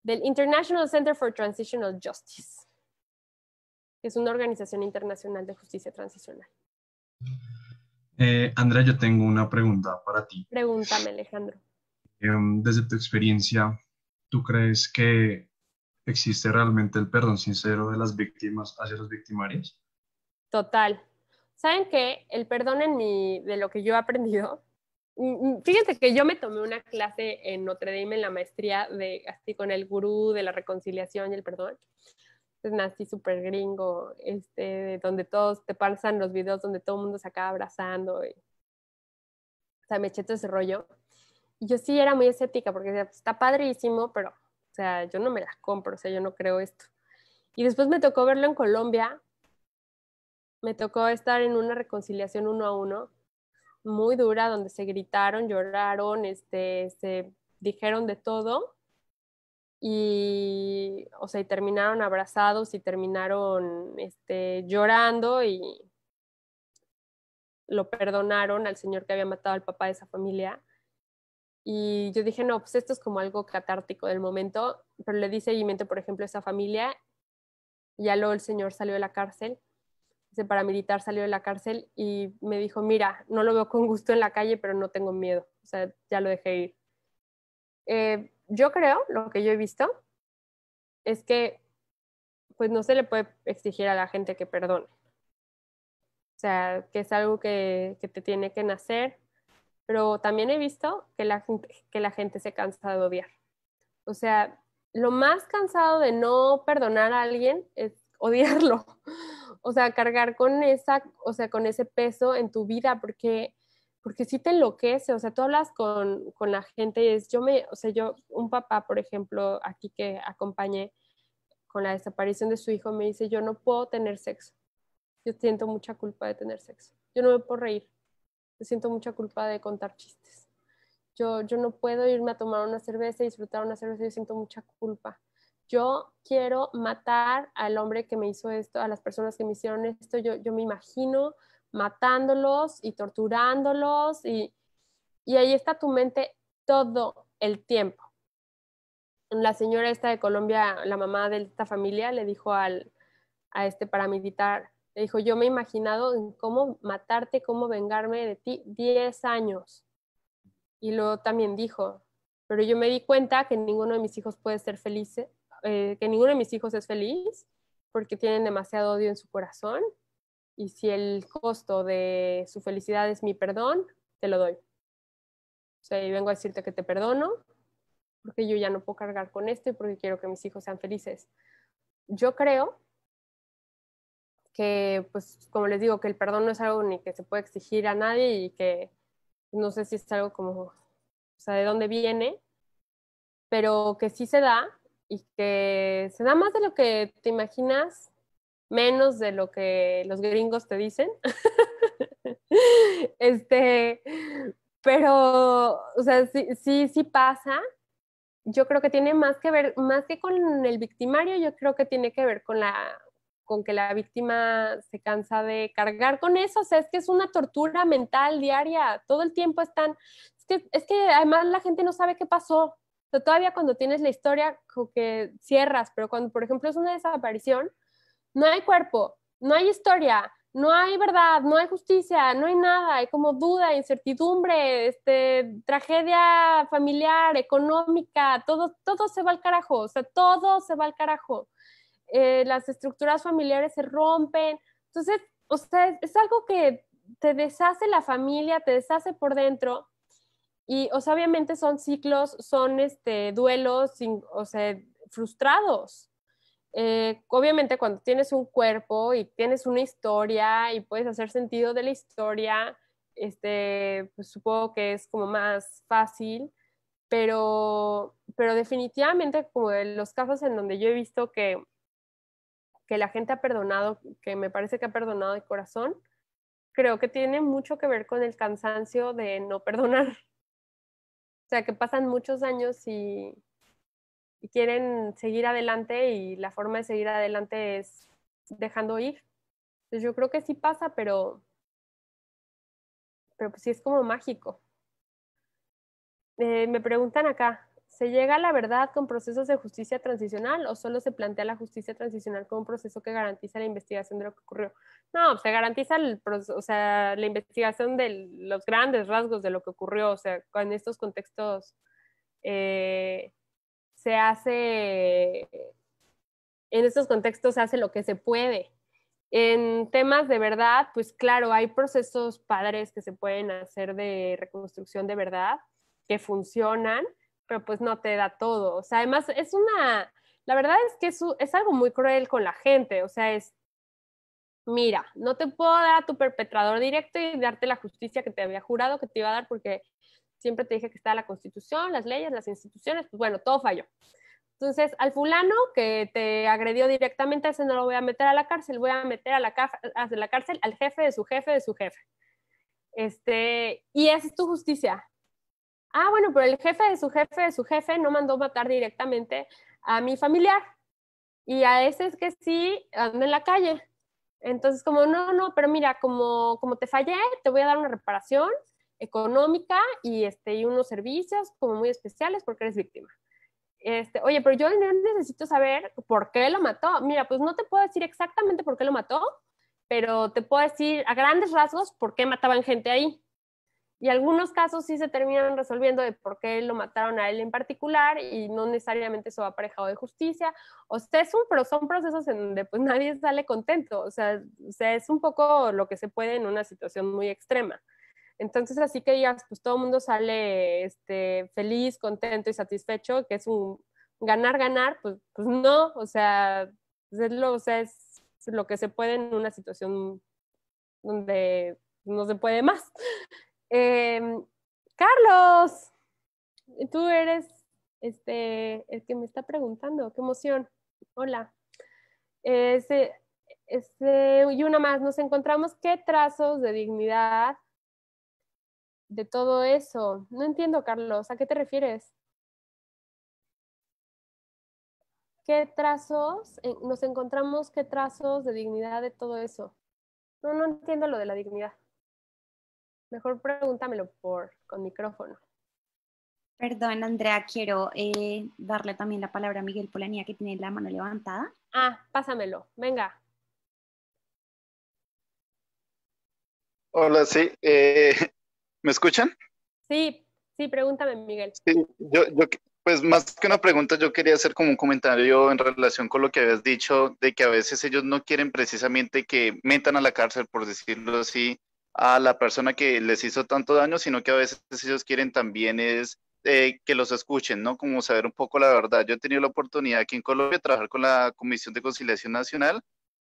A: del International Center for Transitional Justice, que es una organización internacional de justicia transicional.
B: Eh, Andrea, yo tengo una pregunta para ti.
A: Pregúntame, Alejandro.
B: Em, desde tu experiencia, ¿tú
A: crees que ¿existe realmente el perdón sincero de las víctimas hacia los victimarios? Total. ¿Saben qué? El perdón en mi, de lo que yo he aprendido, [LAUGHS] mm, mm, fíjense que yo me tomé una clase en Notre Dame en la maestría de, así con el gurú de la reconciliación y el perdón. Entonces nací súper gringo, este, donde todos te pasan los videos, donde todo el mundo se acaba abrazando. Y, o sea, me eché todo ese rollo. Y yo sí era muy escéptica porque pues, está padrísimo, pero o sea, yo no me las compro, o sea, yo no creo esto. Y después me tocó verlo en Colombia, me tocó estar en una reconciliación uno a uno, muy dura, donde se gritaron, lloraron, este, se dijeron de todo. Y, o sea, terminaron abrazados y terminaron este, llorando y lo perdonaron al señor que había matado al papá de esa familia. Y yo dije, no, pues esto es como algo catártico del momento, pero le di seguimiento, por ejemplo, a esa familia. Ya luego el señor salió de la cárcel, ese paramilitar salió de la cárcel y me dijo, mira, no lo veo con gusto en la calle, pero no tengo miedo, o sea, ya lo dejé ir. Eh, yo creo, lo que yo he visto, es que pues no se le puede exigir a la gente que perdone. O sea, que es algo que, que te tiene que nacer pero también he visto que la, gente, que la gente se cansa de odiar. O sea, lo más cansado de no perdonar a alguien es odiarlo. [LAUGHS] O sea, cargar con, esa, o sea, con ese peso en tu vida, porque porque sí te enloquece, o sea, tú hablas con, con, la gente y es, yo me, o sea, yo, un papá, por ejemplo, aquí que acompañé con la desaparición de su hijo, me dice, yo no puedo tener sexo, yo siento mucha culpa de tener sexo, yo no me puedo reír, siento mucha culpa de contar chistes. Yo, yo no puedo irme a tomar una cerveza y disfrutar una cerveza, yo siento mucha culpa. Yo quiero matar al hombre que me hizo esto, a las personas que me hicieron esto, yo, me imagino matándolos y torturándolos y, y ahí está tu mente todo el tiempo. La señora esta de Colombia, la mamá de esta familia, le dijo a este paramilitar, le dijo, yo me he imaginado cómo matarte, cómo vengarme de ti 10 años. Y luego también dijo, pero yo me di cuenta que ninguno de mis hijos puede ser feliz, eh, que ninguno de mis hijos es feliz porque tienen demasiado odio en su corazón. Y si el costo de su felicidad es mi perdón, te lo doy. O sea, y vengo a decirte que te perdono porque yo ya no puedo cargar con esto y porque quiero que mis hijos sean felices. Yo creo que, pues, como les digo, que el perdón no es algo ni que se puede exigir a nadie y que no sé si es algo como, o sea, de dónde viene, pero que sí se da y que se da más de lo que te imaginas, menos de lo que los gringos te dicen. [LAUGHS] este, pero, o sea, sí, sí, sí pasa. Yo creo que tiene más que ver, más que con el victimario, yo creo que tiene que ver con la con que la víctima se cansa de cargar con eso, o sea, es que es una tortura mental diaria, todo el tiempo están, es que, es que además la gente no sabe qué pasó, o todavía cuando tienes la historia como que cierras, pero cuando por ejemplo es una desaparición, no hay cuerpo, no hay historia, no hay verdad, no hay justicia, no hay nada, hay como duda, incertidumbre, este, tragedia familiar, económica, todo, todo se va al carajo, o sea, todo se va al carajo. Eh, las estructuras familiares se rompen. Entonces, o sea, es, algo que te deshace la familia, te deshace por dentro. Y, o sea, obviamente son ciclos, son este, duelos, o sea, frustrados. Eh, obviamente cuando tienes un cuerpo y tienes una historia y puedes hacer sentido de la historia, este, pues supongo que es como más fácil, pero, pero definitivamente como los casos en donde yo he visto que que la gente ha perdonado, que me parece que ha perdonado de corazón, creo que tiene mucho que ver con el cansancio de no perdonar. [LAUGHS] O sea, que pasan muchos años y, quieren seguir adelante y la forma de seguir adelante es dejando ir. Entonces pues yo creo que sí pasa, pero, pero pues sí es como mágico. Eh, me preguntan acá, ¿Se llega a la verdad con procesos de justicia transicional o solo se plantea la justicia transicional como un proceso que garantiza la investigación de lo que ocurrió? No, se garantiza la investigación de los grandes rasgos de lo que ocurrió, o sea, en estos contextos eh, se hace, en estos contextos se hace lo que se puede. En temas de verdad, pues claro, hay procesos padres que se pueden hacer de reconstrucción de verdad que funcionan, pero pues no te da todo. O sea, además es una, la verdad es que es, algo muy cruel con la gente, o sea, es, mira, no te puedo dar a tu perpetrador directo y darte la justicia que te había jurado que te iba a dar porque siempre te dije que está la constitución, las leyes, las instituciones, pues bueno, todo falló. Entonces, al fulano que te agredió directamente, ese no lo voy a meter a la cárcel, voy a meter a la, cárcel al jefe de su jefe de su jefe. Este, y esa es tu justicia ah, bueno, pero el jefe de su jefe de su jefe no mandó matar directamente a mi familiar. Y a ese es que sí, ando en la calle. Entonces, como, no, no, pero mira, como, como te fallé, te voy a dar una reparación económica y, este, y unos servicios como muy especiales porque eres víctima. Este, oye, pero yo necesito saber por qué lo mató. Mira, pues no te puedo decir exactamente por qué lo mató, pero te puedo decir a grandes rasgos por qué mataban gente ahí. Y algunos casos sí se terminan resolviendo de por qué lo mataron a él en particular y no necesariamente eso va aparejado de justicia. O sea, es un, pero son procesos en donde pues [LAUGHS] nadie sale contento. O sea, o sea, es un poco lo que se puede en una situación muy extrema. Entonces, así que ya pues todo el mundo sale este, feliz, contento y satisfecho, que es un ganar, ganar, pues, pues no, o sea, pues, es lo, o sea, es lo que se puede en una situación donde no se puede más. Em, Carlos, tú eres este, el que me está preguntando, qué emoción. Hola. y una más, nos encontramos qué trazos de dignidad de todo eso. No entiendo, Carlos, ¿a qué te refieres? ¿Qué trazos? Nos encontramos qué trazos de dignidad de todo eso. No, no entiendo lo de la dignidad. Mejor pregúntamelo por, con micrófono.
B: Perdón, Andrea, quiero eh, darle también la palabra
A: a Miguel Polanía que tiene la mano levantada. Ah, pásamelo, venga.
C: Hola, sí. Eh, ¿Me escuchan?
A: Sí, sí, pregúntame, Miguel.
C: yo, pues más que una pregunta, yo quería hacer como un comentario en relación con lo que habías dicho, de que a veces ellos no quieren precisamente que metan a la cárcel, por decirlo así, a la persona que les hizo tanto daño, sino que a veces ellos quieren también es eh, que los escuchen, ¿no? Como saber un poco la verdad. Yo he tenido la oportunidad aquí en Colombia de trabajar con la Comisión de Conciliación Nacional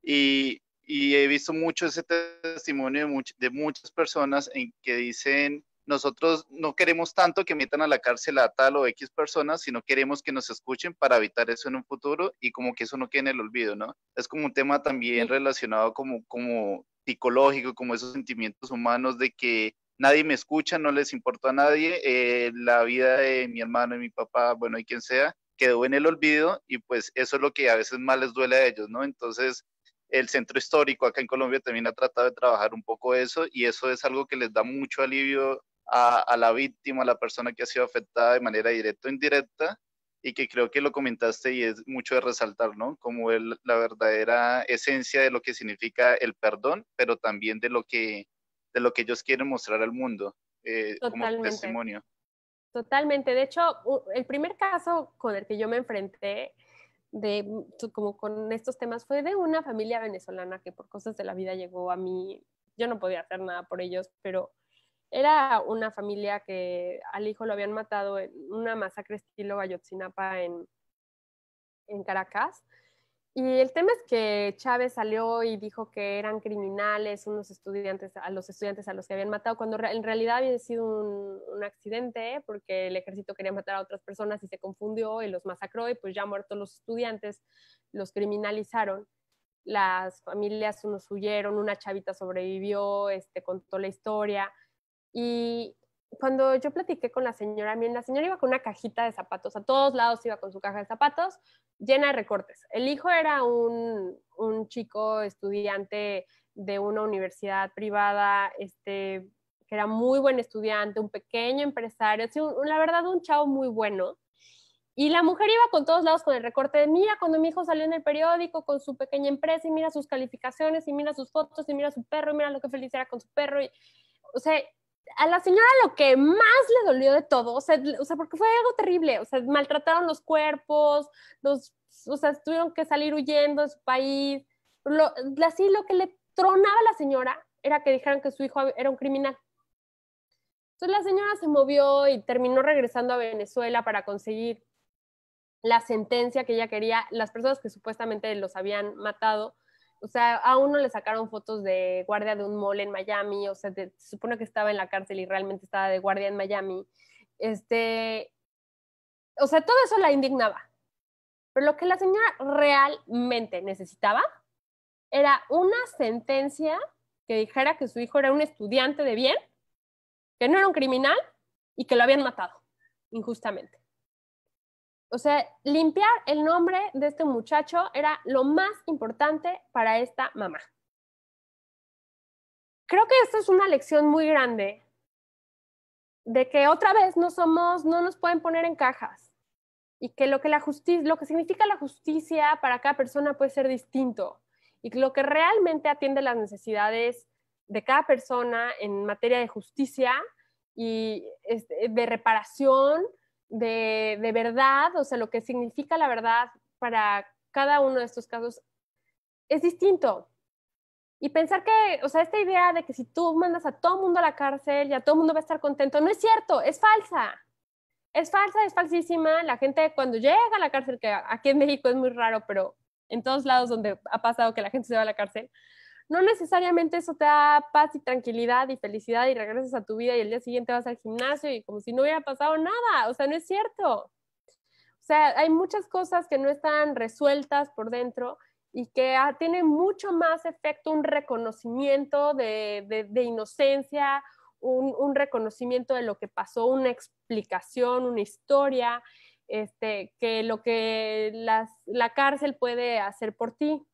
C: y, he visto mucho ese testimonio de, muchas personas en que dicen, nosotros no queremos tanto que metan a la cárcel a tal o X personas, sino queremos que nos escuchen para evitar eso en un futuro y como que eso no quede en el olvido, ¿no? Es como un tema también relacionado como, como psicológico, como esos sentimientos humanos de que nadie me escucha, no les importa a nadie, eh, la vida de mi hermano, y mi papá, bueno, y quien sea, quedó en el olvido y pues eso es lo que a veces más les duele a ellos, ¿no? Entonces, el centro histórico acá en Colombia también ha tratado de trabajar un poco eso y eso es algo que les da mucho alivio a, a la víctima, a la persona que ha sido afectada de manera directa o indirecta y que creo que lo comentaste y es mucho de resaltar, ¿no? Como la verdadera esencia de lo que significa el perdón, pero también de lo que, de lo que ellos quieren mostrar al mundo eh, como testimonio.
A: Totalmente. De hecho, el primer caso con el que yo me enfrenté de, mm, como con estos temas fue de una familia venezolana que por cosas de la vida llegó a mí. Yo no podía hacer nada por ellos, pero era una familia que al hijo lo habían matado en una masacre estilo Bayotzinapa en, en Caracas. Y el tema es que Chávez salió y dijo que eran criminales unos estudiantes, a los estudiantes a los que habían matado, cuando en realidad había sido un, un, accidente ¿eh? porque el ejército quería matar a otras personas y se confundió y los masacró y pues ya muertos los estudiantes los criminalizaron. Las familias unos huyeron, una chavita sobrevivió, este, contó la historia. Y cuando yo platiqué con la señora, miren, la señora iba con una cajita de zapatos, a todos lados iba con su caja de zapatos llena de recortes. El hijo era un, un chico estudiante de una universidad privada, este, que era muy buen estudiante, un pequeño empresario, sí, la verdad un chavo muy bueno. Y la mujer iba con todos lados con el recorte de, mira, cuando mi hijo salió en el periódico con su pequeña empresa y mira sus calificaciones y mira sus fotos y mira su perro y mira lo que feliz era con su perro. Y, o sea, a la señora lo que más le dolió de todo, o sea, o sea, porque fue algo terrible, o sea, maltrataron los cuerpos, los, o sea, tuvieron que salir huyendo de su país. así lo que le tronaba a la señora era que dijeran que su hijo era un criminal. Entonces la señora se movió y terminó regresando a Venezuela para conseguir la sentencia que ella quería. Las personas que supuestamente los habían matado o sea, a uno le sacaron fotos de guardia de un mall en Miami, o sea, se supone que estaba en la cárcel y realmente estaba de guardia en Miami. Este, o sea, todo eso la indignaba. Pero lo que la señora realmente necesitaba era una sentencia que dijera que su hijo era un estudiante de bien, que no era un criminal y que lo habían matado injustamente. O sea, limpiar el nombre de este muchacho era lo más importante para esta mamá. Creo que esto es una lección muy grande de que otra vez no somos, no nos pueden poner en cajas y que lo que la justicia, lo que significa la justicia para cada persona puede ser distinto y que lo que realmente atiende las necesidades de cada persona en materia de justicia y este, de reparación de, verdad, o sea, lo que significa la verdad para cada uno de estos casos es distinto. Y pensar que, o sea, esta idea de que si tú mandas a todo mundo a la cárcel y a todo mundo va a estar contento, no es cierto, es falsa. Es falsa, es falsísima. La gente cuando llega a la cárcel, que aquí en México es muy raro, pero en todos lados donde ha pasado que la gente se va a la cárcel, no necesariamente eso te da paz y tranquilidad y felicidad y regresas a tu vida y el día siguiente vas al gimnasio y como si no hubiera pasado nada, o sea, no es cierto. O sea, hay muchas cosas que no están resueltas por dentro y que ah, tienen mucho más efecto un reconocimiento de, inocencia, un, reconocimiento de lo que pasó, una explicación, una historia, este, que lo que las, la cárcel puede hacer por ti.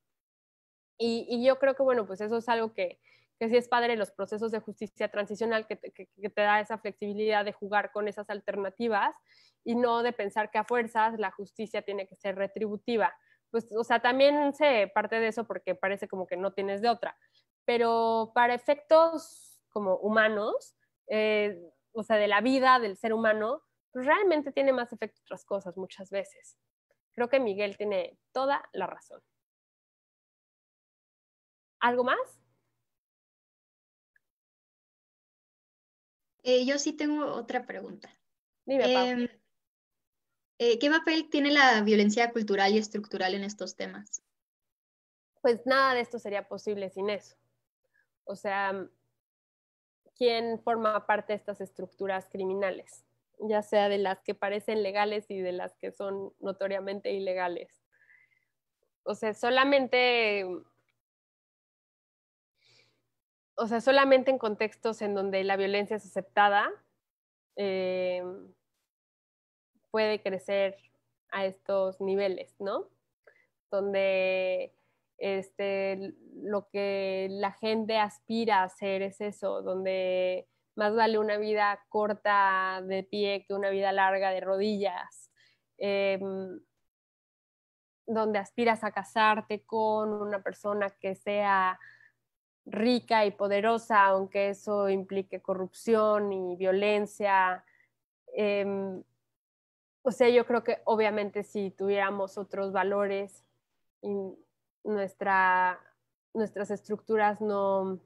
A: Y, yo creo que, bueno, pues eso es algo que, que sí es padre, los procesos de justicia transicional, que te, que, te da esa flexibilidad de jugar con esas alternativas y no de pensar que a fuerzas la justicia tiene que ser retributiva. Pues, o sea, también se parte de eso porque parece como que no tienes de otra. Pero para efectos como humanos, eh, o sea, de la vida del ser humano, pues realmente tiene más efecto otras cosas muchas veces. Creo que Miguel tiene toda la razón. ¿Algo
C: más?
B: Eh, yo sí tengo otra pregunta. Dime, em, eh, ¿Qué papel tiene la violencia cultural y estructural en estos temas?
A: Pues nada de esto sería posible sin eso. O sea, ¿quién forma parte de estas estructuras criminales? Ya sea de las que parecen legales y de las que son notoriamente ilegales. O sea, solamente o sea, solamente en contextos en donde la violencia es aceptada, eh, puede crecer a estos niveles, ¿no? Donde este, lo que la gente aspira a hacer es eso, donde más vale una vida corta de pie que una vida larga de rodillas, em, donde aspiras a casarte con una persona que sea rica y poderosa, aunque eso implique corrupción y violencia. Em, o sea, yo creo que obviamente si tuviéramos otros valores y nuestras estructuras no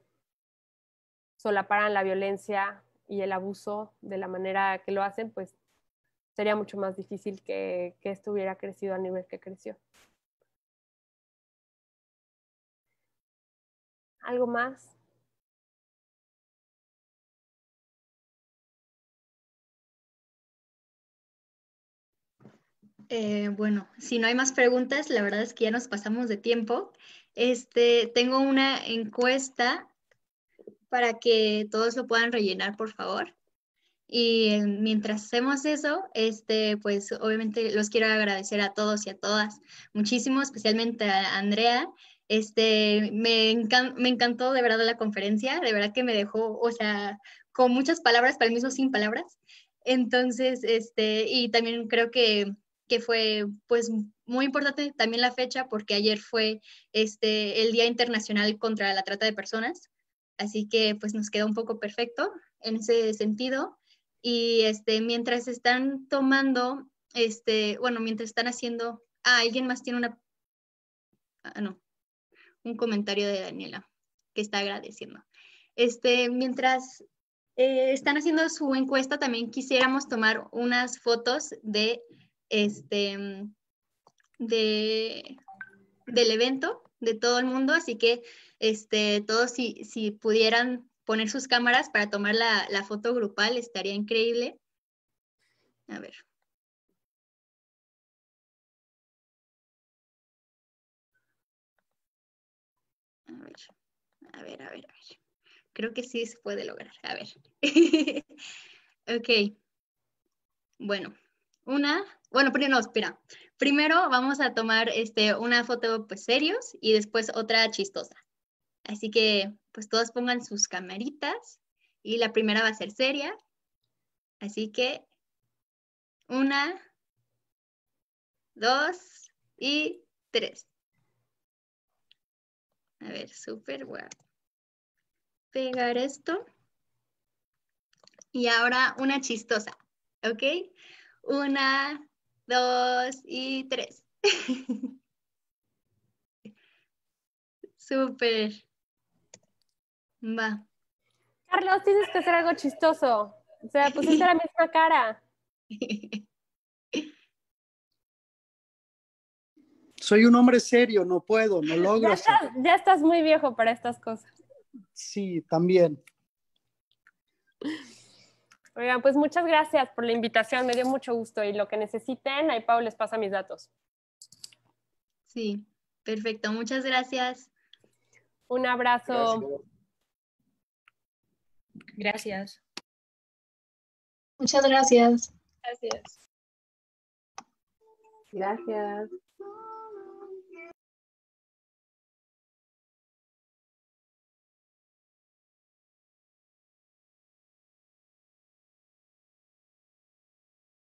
A: solaparan la violencia y el abuso de la manera que lo hacen, pues sería mucho más difícil que, que esto hubiera crecido al nivel que creció.
C: ¿Algo más?
B: Eh, bueno, si no hay más preguntas, la verdad es que ya nos pasamos de tiempo. Este, tengo una encuesta para que todos lo puedan rellenar, por favor. Y eh, mientras hacemos eso, este, pues obviamente los quiero agradecer a todos y a todas, muchísimo, especialmente a Andrea, este, me, me encantó de verdad la conferencia, de verdad que me dejó, o sea, con muchas palabras, para el mismo sin palabras. Entonces, este, y también creo que, que fue pues muy importante también la fecha porque ayer fue este, el Día Internacional contra la Trata de Personas, así que pues nos quedó un poco perfecto en ese sentido. Y este, mientras están tomando, este, bueno, mientras están haciendo, ah, alguien más tiene una, ah, no, un comentario de Daniela, que está agradeciendo. Este, mientras eh, están haciendo su encuesta, también quisiéramos tomar unas fotos de este de, del evento de todo el mundo, así que este, todos si, si pudieran poner sus cámaras para tomar la foto grupal, estaría increíble. A ver. A ver, a ver, a ver. Creo que sí se puede lograr. A ver. [LAUGHS] ok. Bueno, una, bueno, primero, no, espera. Primero vamos a tomar este, una foto pues serios y después otra chistosa. Así que pues todas pongan sus camaritas y la primera va a ser seria. Así que una, dos y tres. A ver, súper guapo pegar esto. Y ahora una chistosa, ¿ok? Una, dos y tres. [LAUGHS]
A: Súper. Va. Carlos, tienes que hacer algo chistoso. O sea, pusiste la misma cara.
C: Soy un hombre serio, no puedo, no logro.
A: ya estás, muy viejo para estas cosas.
C: Sí, también.
A: Oigan, pues muchas gracias por la invitación, me dio mucho gusto y lo que necesiten, ahí Pau les pasa mis datos. Sí, perfecto, muchas gracias. Un abrazo.
B: Gracias. gracias.
C: Muchas gracias. Gracias. Gracias.